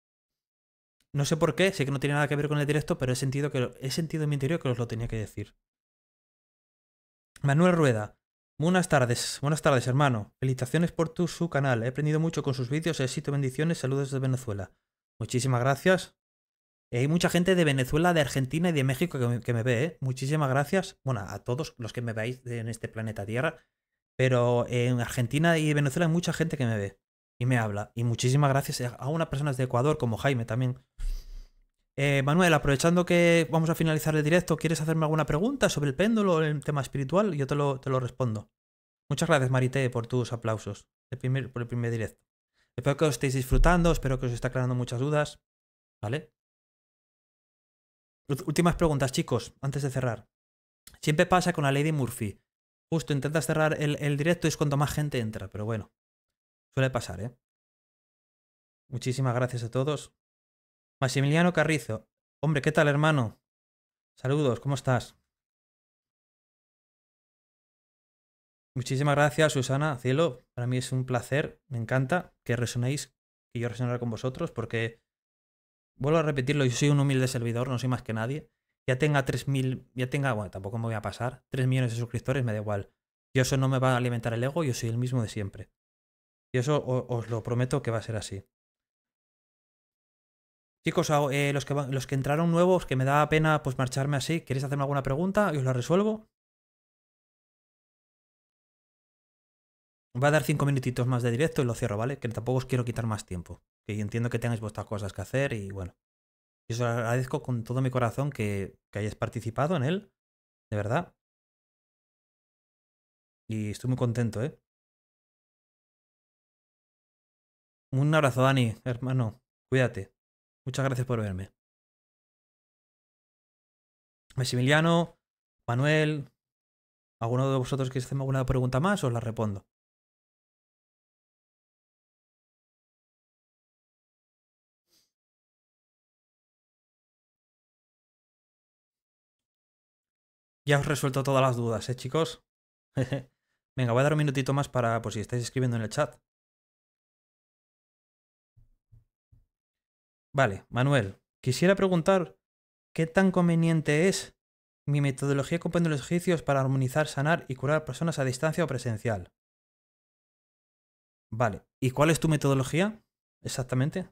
No sé por qué, sé que no tiene nada que ver con el directo, pero he sentido, que, he sentido en mi interior que os lo tenía que decir. Manuel Rueda, Buenas tardes, buenas tardes hermano. Felicitaciones por tu su canal. He aprendido mucho con sus vídeos. Éxito, bendiciones, saludos desde Venezuela. Muchísimas gracias. Eh, hay mucha gente de Venezuela, de Argentina y de México que me, que me ve, ¿eh? Muchísimas gracias. Bueno, a todos los que me veáis en este planeta Tierra. Pero en Argentina y Venezuela hay mucha gente que me ve y me habla. Y muchísimas gracias a unas personas de Ecuador como Jaime también. Eh, Manuel, aprovechando que vamos a finalizar el directo, ¿quieres hacerme alguna pregunta sobre el péndulo, el tema espiritual? Yo te lo, respondo. Muchas gracias, Marité, por tus aplausos por el primer directo. Espero que os estéis disfrutando, espero que os esté aclarando muchas dudas. ¿Vale? Últimas preguntas, chicos, antes de cerrar. Siempre pasa con la Lady Murphy. Justo intentas cerrar el, el directo y es cuando más gente entra, pero bueno. Suele pasar, ¿eh? Muchísimas gracias a todos. Maximiliano Carrizo. Hombre, ¿qué tal, hermano? Saludos, ¿cómo estás? Muchísimas gracias, Susana, cielo. Para mí es un placer, me encanta que resonéis, que yo resonara con vosotros, porque vuelvo a repetirlo, yo soy un humilde servidor, no soy más que nadie. Ya tenga mil, ya tenga, bueno, tampoco me voy a pasar, 3 millones de suscriptores, me da igual. Yo eso no me va a alimentar el ego, yo soy el mismo de siempre. Y eso os lo prometo que va a ser así. Chicos, eh, los, que, entraron nuevos, que me da pena pues marcharme así, ¿queréis hacerme alguna pregunta y os la resuelvo? Voy a dar cinco minutitos más de directo y lo cierro, ¿vale? Que tampoco os quiero quitar más tiempo. Que entiendo que tengáis vuestras cosas que hacer y bueno. Y os agradezco con todo mi corazón que, que hayáis participado en él. De verdad. Y estoy muy contento, ¿eh? Un abrazo, Dani, hermano. Cuídate. Muchas gracias por verme. Maximiliano, Manuel, ¿alguno de vosotros que hacerme alguna pregunta más os la respondo? Ya os resuelto todas las dudas, ¿eh, chicos? [LAUGHS] Venga, voy a dar un minutito más para, por si estáis escribiendo en el chat, Vale, Manuel, quisiera preguntar qué tan conveniente es mi metodología con péndulos ejercicios para armonizar, sanar y curar personas a distancia o presencial. Vale, ¿y cuál es tu metodología exactamente?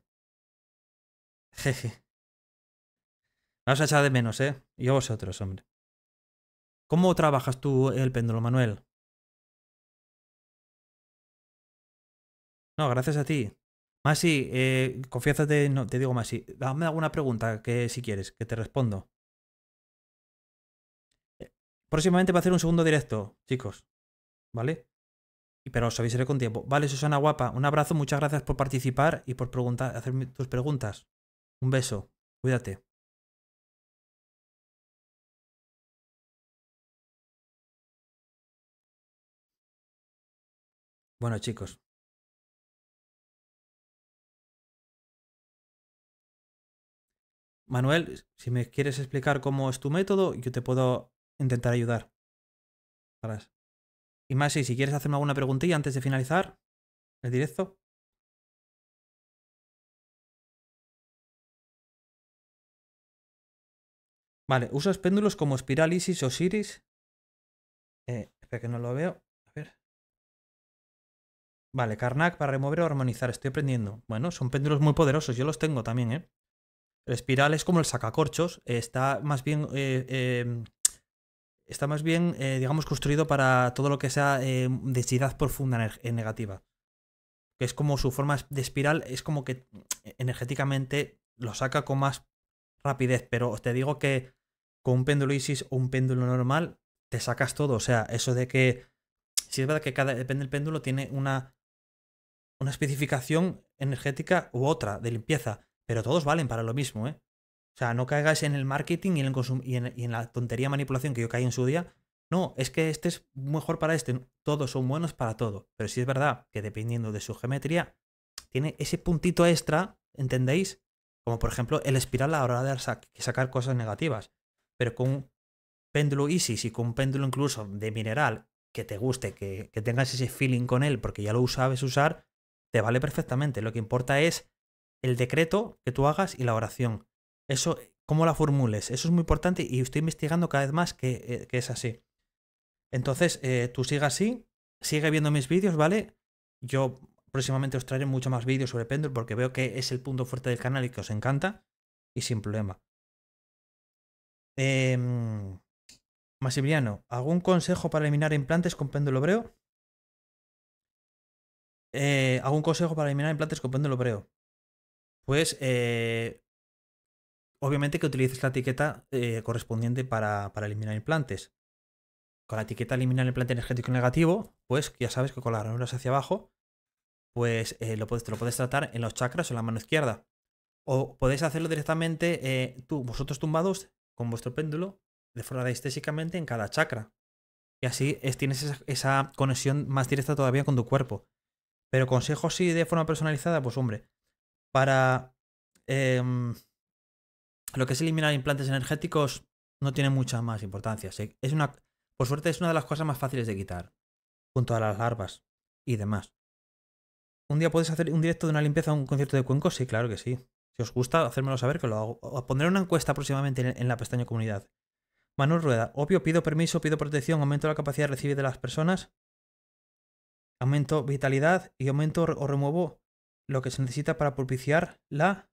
Jeje. Vas a echar de menos, ¿eh? Y vosotros, hombre. ¿Cómo trabajas tú el péndulo, Manuel? No, gracias a ti. Masi, eh, confianza, no, te digo Masi, dame alguna pregunta que si quieres, que te respondo. Eh, próximamente va a hacer un segundo directo, chicos. ¿Vale? Pero os avisaré con tiempo. Vale, Susana Guapa, un abrazo, muchas gracias por participar y por preguntar, hacer tus preguntas. Un beso, cuídate. Bueno, chicos, Manuel, si me quieres explicar cómo es tu método, yo te puedo intentar ayudar. Y más, si quieres hacerme alguna preguntilla antes de finalizar el directo. Vale, usas péndulos como Spiralisis, o Eh, espera que no lo veo. A ver. Vale, Karnak para remover o armonizar. Estoy aprendiendo. Bueno, son péndulos muy poderosos. Yo los tengo también, ¿eh? El espiral es como el sacacorchos, está más bien. Eh, em, está más bien, eh, digamos, construido para todo lo que sea em, densidad profunda eh, negativa. Que es como su forma de espiral, es como que energéticamente lo saca con más rapidez. Pero te digo que con un péndulo Isis o un péndulo normal, te sacas todo. O sea, eso de que. Si es verdad que cada. Depende péndulo, tiene una. Una especificación energética u otra de limpieza pero todos valen para lo mismo, ¿eh? O sea, no caigas en el marketing y en, la tontería manipulación que yo caí en su día. No, es que este es mejor para este. Todos son buenos para todo. Pero sí es verdad que dependiendo de su geometría, tiene ese puntito extra, ¿entendéis? Como por ejemplo el espiral a la hora de sacar cosas negativas. Pero con un péndulo Isis y con un péndulo incluso de mineral que te guste, que tengas ese feeling con él porque ya lo sabes usar, te vale perfectamente. Lo que importa es el decreto que tú hagas y la oración. Eso, cómo la formules, eso es muy importante y estoy investigando cada vez más que, eh, es así. Entonces, eh, tú sigas así, sigue viendo mis vídeos, ¿vale? Yo próximamente os traeré mucho más vídeos sobre Pendle porque veo que es el punto fuerte del canal y que os encanta y sin problema. Eh, em, Massimiliano, ¿algún consejo para eliminar implantes con péndulo eh, ¿Algún consejo para eliminar implantes con péndulo obreo? pues eh, obviamente que utilices la etiqueta eh, correspondiente para, eliminar implantes. Con la etiqueta eliminar implante energético negativo, pues ya sabes que con las ranuras hacia abajo, pues eh, lo puedes, te lo puedes tratar en los chakras o en la mano izquierda. O podéis hacerlo directamente tú, vosotros tumbados con vuestro péndulo de forma distésicamente en cada chakra. Y así es, tienes esa, conexión más directa todavía con tu cuerpo. Pero consejo sí de forma personalizada, pues hombre, para em, lo que es eliminar implantes energéticos no tiene mucha más importancia. Es una, por suerte es una de las cosas más fáciles de quitar, junto a las larvas y demás. ¿Un día puedes hacer un directo de una limpieza a un concierto de cuencos? Sí, claro que sí. Si os gusta, hacérmelo saber que lo hago. Os pondré una encuesta próximamente en, en la pestaña comunidad. Manuel Rueda, obvio, pido permiso, pido protección, aumento la capacidad de recibir de las personas, aumento vitalidad y aumento o remuevo lo que se necesita para propiciar la...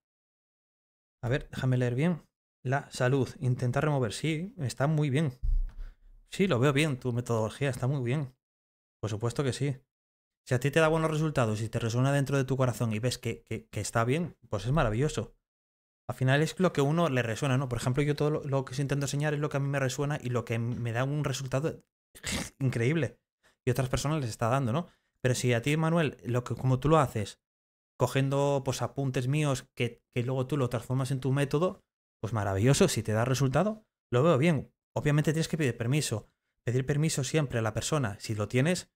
A ver, déjame leer bien. La salud. Intentar remover. Sí, está muy bien. Sí, lo veo bien. Tu metodología está muy bien. Por supuesto que sí. Si a ti te da buenos resultados y te resuena dentro de tu corazón y ves que, que, está bien, pues es maravilloso. Al final es lo que a uno le resuena, ¿no? Por ejemplo, yo todo lo, que os intento enseñar es lo que a mí me resuena y lo que me da un resultado [LAUGHS] increíble. Y otras personas les está dando, ¿no? Pero si a ti, Manuel, lo que, como tú lo haces, cogiendo pues, apuntes míos que, que luego tú lo transformas en tu método, pues maravilloso, si te da resultado, lo veo bien. Obviamente tienes que pedir permiso. Pedir permiso siempre a la persona, si lo tienes,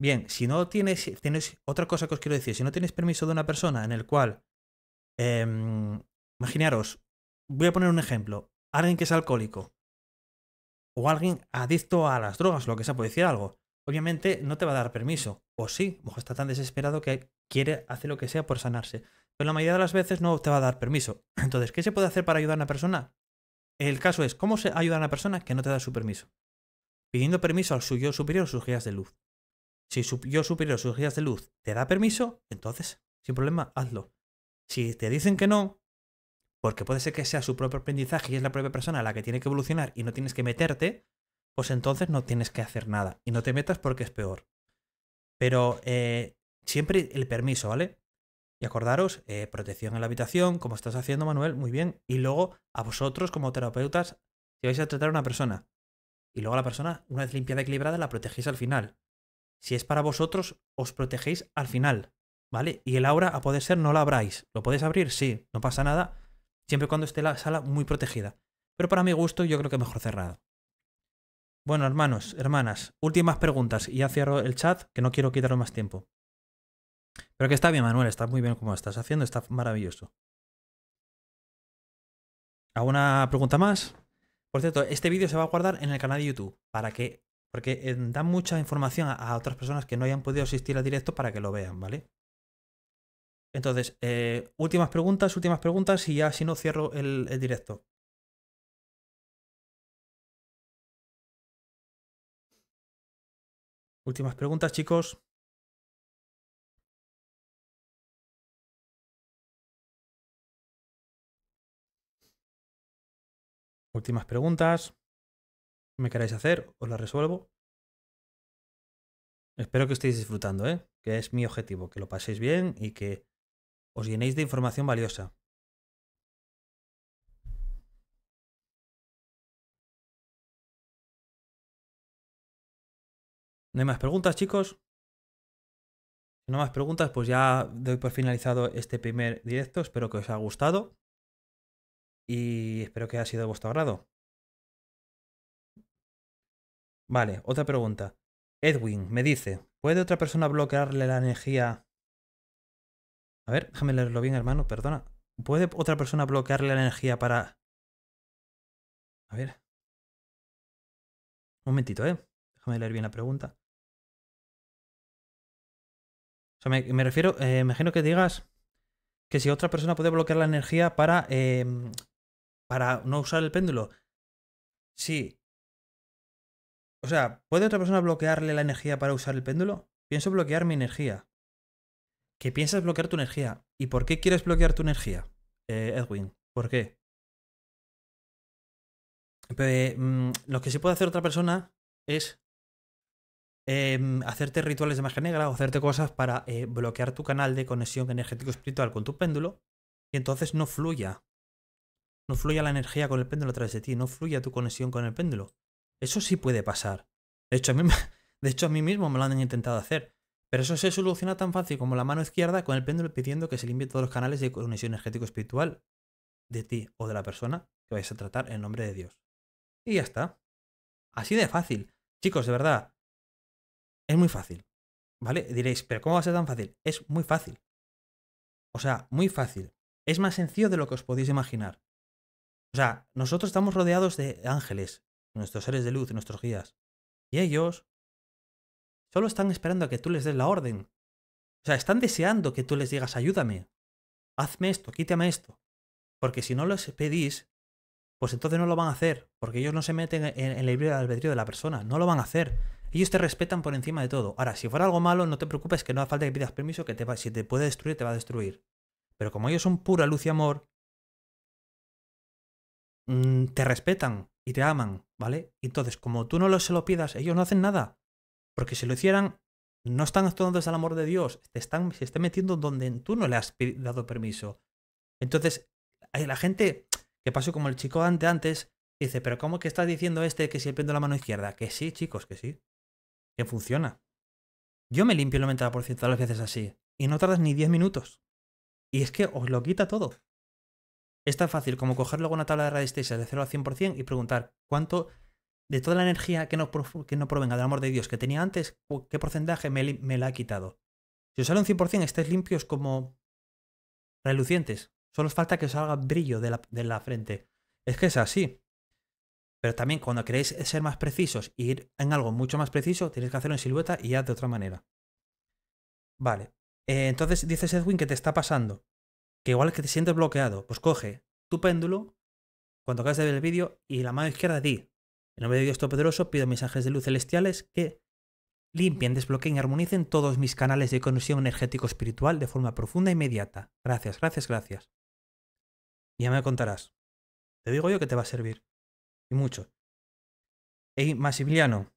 bien. Si no tienes, tienes otra cosa que os quiero decir, si no tienes permiso de una persona en el cual, em, imaginaros, voy a poner un ejemplo, alguien que es alcohólico o alguien adicto a las drogas, lo que sea, puede decir algo. Obviamente no te va a dar permiso, o sí, o está tan desesperado que quiere hacer lo que sea por sanarse. Pero la mayoría de las veces no te va a dar permiso. [CLEARS THROAT] Entonces, ¿qué se puede hacer para ayudar a una persona? El caso es, ¿cómo se ayuda a una persona que no te da su permiso? Pidiendo permiso al suyo superior o sus guías de luz. Si su yo superior sus guías de luz te da permiso, entonces, sin problema, hazlo. Si te dicen que no, porque puede ser que sea su propio aprendizaje y es la propia persona la que tiene que evolucionar y no tienes que meterte, pues entonces no tienes que hacer nada y no te metas porque es peor. Pero eh, Siempre el permiso, ¿vale? Y acordaros, eh, protección en la habitación, como estás haciendo, Manuel, muy bien. Y luego a vosotros como terapeutas, si vais a tratar a una persona, y luego a la persona, una vez limpiada y equilibrada, la protegéis al final. Si es para vosotros, os protegéis al final, ¿vale? Y el aura, a poder ser, no la abráis. ¿Lo podéis abrir? Sí, no pasa nada, siempre cuando esté la sala muy protegida. Pero para mi gusto, yo creo que mejor cerrado. Bueno, hermanos, hermanas, últimas preguntas y ya cierro el chat, que no quiero quitaros más tiempo. Pero que está bien, Manuel, está muy bien como estás haciendo, está maravilloso. ¿Alguna pregunta más? Por cierto, este vídeo se va a guardar en el canal de YouTube para que. Porque eh, dan mucha información a otras personas que no hayan podido asistir al directo para que lo vean, ¿vale? Entonces, eh, últimas preguntas, últimas preguntas y ya si no cierro el directo. Últimas preguntas, chicos. Últimas preguntas. ¿Me queréis hacer? Os las resuelvo. Espero que estéis disfrutando, ¿eh? que es mi objetivo, que lo paséis bien y que os llenéis de información valiosa. ¿No hay más preguntas, chicos? Si no más preguntas, pues ya doy por finalizado este primer directo. Espero que os haya gustado y espero que haya sido de vuestro agrado. Vale, otra pregunta. Edwin me dice, ¿puede otra persona bloquearle la energía? A ver, déjame leerlo bien, hermano, perdona. ¿Puede otra persona bloquearle la energía para... A ver. Un momentito, ¿eh? Déjame leer bien la pregunta. O sea, me, refiero, eh, me imagino que digas que si otra persona puede bloquear la energía para eh, para no usar el péndulo. Sí. O sea, ¿puede otra persona bloquearle la energía para usar el péndulo? Pienso bloquear mi energía. ¿qué piensas bloquear tu energía. ¿Y por qué quieres bloquear tu energía, eh, Edwin? ¿Por qué? Mm, lo que sí puede hacer otra persona es em, hacerte rituales de magia negra o hacerte cosas para eh, bloquear tu canal de conexión energético espiritual con tu péndulo y entonces no fluya no fluya la energía con el péndulo a través de ti, no fluya tu conexión con el péndulo. Eso sí puede pasar. De hecho, a mí, [LAUGHS] de hecho, a mí mismo me lo han intentado hacer. Pero eso se soluciona tan fácil como la mano izquierda con el péndulo pidiendo que se limpie todos los canales de conexión energético espiritual de ti o de la persona que vais a tratar en nombre de Dios. Y ya está. Así de fácil. Chicos, de verdad. Es muy fácil. ¿Vale? Diréis, pero ¿cómo va a ser tan fácil? Es muy fácil. O sea, muy fácil. Es más sencillo de lo que os podéis imaginar. O sea, nosotros estamos rodeados de ángeles, nuestros seres de luz, nuestros guías. Y ellos solo están esperando a que tú les des la orden. O sea, están deseando que tú les digas, ayúdame, hazme esto, quítame esto. Porque si no los pedís, pues entonces no lo van a hacer, porque ellos no se meten e-, en, el libre albedrío de la persona, no lo van a hacer. Ellos te respetan por encima de todo. Ahora, si fuera algo malo, no te preocupes que no hace falta que pidas permiso, que te si te puede destruir, te va a destruir. Pero como ellos son pura luz y amor, Mm, te respetan y te aman, ¿vale? Entonces, como tú no se lo pidas, ellos no hacen nada. Porque si lo hicieran, no están actuando desde el amor de Dios, te están, se están metiendo donde tú no le has dado permiso. Entonces, hay la gente que pasó como el chico antes antes, dice, pero ¿cómo que estás diciendo este que si pendo la mano izquierda? Que sí, chicos, que sí. Que funciona. Yo me limpio el 90% de las veces así. Y no tardas ni 10 minutos. Y es que os lo quita todo. Es tan fácil como coger luego una tabla de radiestesia de 0 a 100% y preguntar cuánto de toda la energía que no, provenga del amor de Dios que tenía antes, qué porcentaje me, la ha quitado. Si os sale un 100%, estáis limpios como relucientes. Solo os falta que os salga brillo de la, frente. Es que es así. Pero también cuando queréis ser más precisos e ir en algo mucho más preciso, tenéis que hacerlo en silueta y ya de otra manera. Vale. Eh, entonces dices Edwin que te está pasando que igual que te sientes bloqueado, pues coge tu péndulo, cuando acabes de ver el vídeo, y la mano izquierda di, en nombre de Dios Todopoderoso, pido mis ángeles de luz celestiales que limpien, desbloqueen y armonicen todos mis canales de conexión energético espiritual de forma profunda e inmediata. Gracias, gracias, gracias. Y ya me contarás. Te digo yo que te va a servir. Y mucho. Ey, Maximiliano.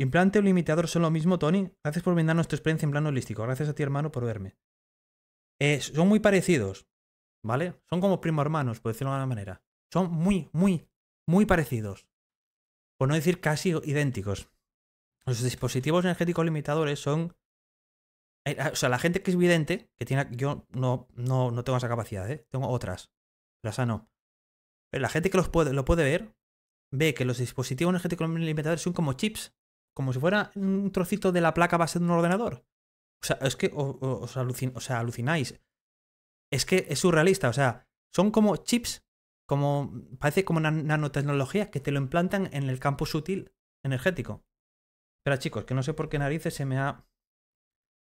Implante o limitador son lo mismo, Tony. Gracias por brindarnos tu experiencia en plano holístico. Gracias a ti, hermano, por verme. Eh, son muy parecidos, ¿vale? Son como primos hermanos, por decirlo de alguna manera. Son muy, muy, muy parecidos. Por no decir casi idénticos. Los dispositivos energéticos limitadores son. Eh, ah, o sea, la gente que es vidente, que tiene. Yo no, no, no tengo esa capacidad, ¿eh? Tengo otras. La sano. la gente que los puede, lo puede ver, ve que los dispositivos energéticos limitadores son como chips. Como si fuera un trocito de la placa base de un ordenador. O sea, es que os, o sea, alucináis. Es que es surrealista, o sea, son como chips, como parece como una nanotecnología que te lo implantan en el campo sutil energético. Espera, chicos, que no sé por qué narices se me ha...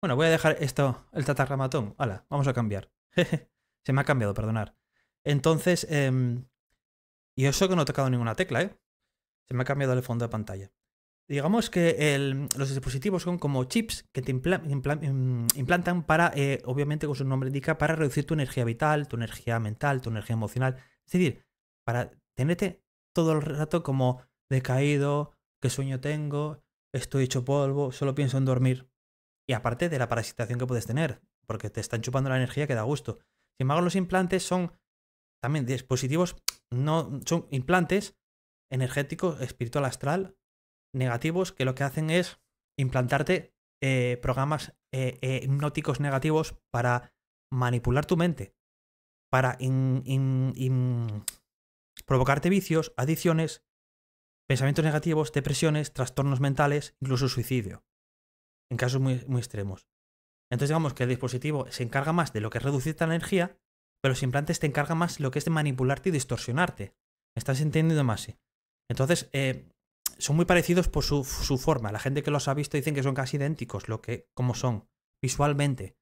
Bueno, voy a dejar esto, el tatarramatón. Hala, vamos a cambiar. [LAUGHS] se me ha cambiado, perdonar. Entonces, em, y eso que no he tocado ninguna tecla, ¿eh? Se me ha cambiado el fondo de pantalla. Digamos que los dispositivos son como chips que te mm, implantan para, eh, obviamente, como su nombre indica, para reducir tu energía vital, tu energía mental, tu energía emocional. Es decir, para tenerte todo el rato como decaído, qué sueño tengo, estoy hecho polvo, solo pienso en dormir. Y aparte de la parasitación que puedes tener, porque te están chupando la energía que da gusto. Sin embargo, los implantes son también dispositivos, no son implantes energéticos, espiritual, astral, negativos que lo que hacen es implantarte eh, programas eh, eh, hipnóticos negativos para manipular tu mente, para provocarte vicios, adicciones, pensamientos negativos, depresiones, trastornos mentales, incluso suicidio, en casos muy, extremos. Entonces digamos que el dispositivo se encarga más de lo que es reducir la energía, pero los implantes te encargan más lo que es de manipularte y distorsionarte. estás entendiendo más? Sí. Entonces, son muy parecidos por su, forma. La gente que los ha visto dicen que son casi idénticos, lo que, como son, visualmente.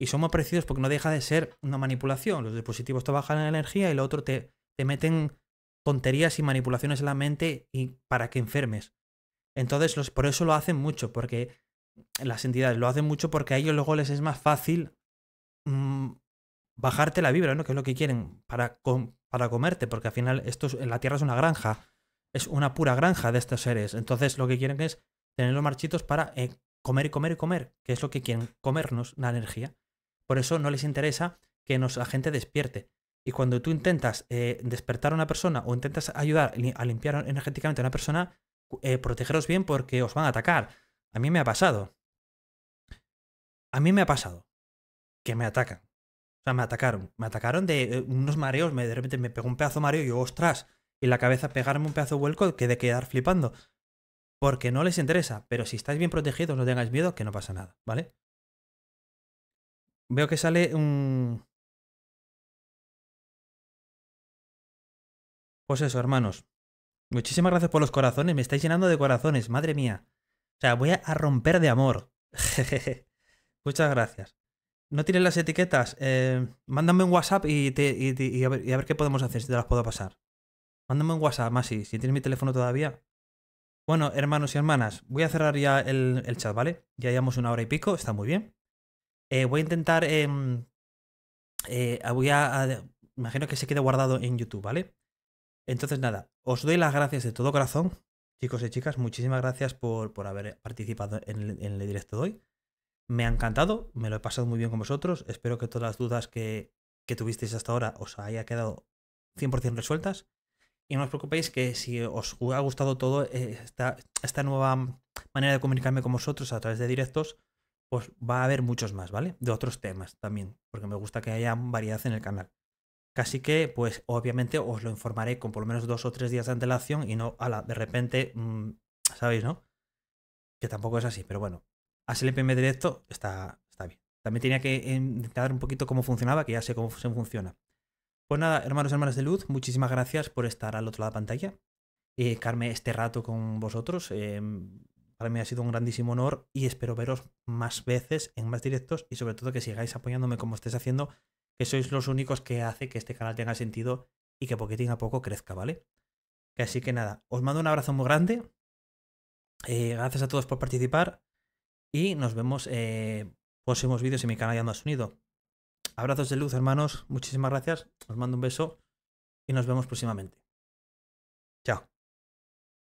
Y son muy parecidos porque no deja de ser una manipulación. Los dispositivos te bajan la energía y lo otro te, te meten tonterías y manipulaciones en la mente y para que enfermes. Entonces, los, por eso lo hacen mucho, porque las entidades lo hacen mucho porque a ellos luego les es más fácil mm, bajarte la vibra, ¿no? Que es lo que quieren para, para comerte, porque al final esto en la Tierra es una granja es una pura granja de estos seres. Entonces lo que quieren es tenerlos marchitos para eh, comer y comer y comer, que es lo que quieren, comernos la energía. Por eso no les interesa que nos, la gente despierte. Y cuando tú intentas eh, despertar a una persona o intentas ayudar a limpiar energéticamente a una persona, eh, protegeros bien porque os van a atacar. A mí me ha pasado. A mí me ha pasado que me atacan. O sea, me atacaron. Me atacaron de unos mareos. Me, de repente me pegó un pedazo mareo y yo, ostras, y la cabeza pegarme un pedazo de vuelco que de quedar flipando. Porque no les interesa, pero si estáis bien protegidos, no tengáis miedo, que no pasa nada, ¿vale? Veo que sale un... Pues eso, hermanos. Muchísimas gracias por los corazones, me estáis llenando de corazones, madre mía. O sea, voy a romper de amor. [LAUGHS] Muchas gracias. ¿No tienen las etiquetas? Eh, mándame un WhatsApp y, y, a ver, qué podemos hacer, si te las puedo pasar. Mándame un WhatsApp, Masi, si tienes mi teléfono todavía. Bueno, hermanos y hermanas, voy a cerrar ya el, chat, ¿vale? Ya llevamos una hora y pico, está muy bien. Eh, voy a intentar. Em, eh, ah, voy a, Imagino que se quede guardado en YouTube, ¿vale? Entonces, nada, os doy las gracias de todo corazón, chicos y chicas. Muchísimas gracias por, por haber participado en el, directo de hoy. Me ha encantado, me lo he pasado muy bien con vosotros. Espero que todas las dudas que, que tuvisteis hasta ahora os haya quedado 100% resueltas. Y no os preocupéis que si os ha gustado todo eh, esta, esta nueva manera de comunicarme con vosotros a través de directos, pues va a haber muchos más, ¿vale? De otros temas también, porque me gusta que haya variedad en el canal. Casi que, pues obviamente os lo informaré con por lo menos dos o tres días de antelación y no, la, de repente, mm, ¿sabéis, no? Que tampoco es así, pero bueno, así el directo está, está bien. También tenía que eh, intentar un poquito cómo funcionaba, que ya sé cómo se funciona. Pues nada, hermanos y hermanas de luz, muchísimas gracias por estar al otro lado de la pantalla. y eh, Carmen, este rato con vosotros. Eh, para mí ha sido un grandísimo honor y espero veros más veces en más directos y sobre todo que sigáis apoyándome como estáis haciendo, que sois los únicos que hace que este canal tenga sentido y que poquitín a poco crezca, ¿vale? Así que nada, os mando un abrazo muy grande. Eh, gracias a todos por participar y nos vemos en próximos vídeos en mi canal ya más Unido. Abrazos de luz, hermanos. Muchísimas gracias. Os mando un beso y nos vemos próximamente.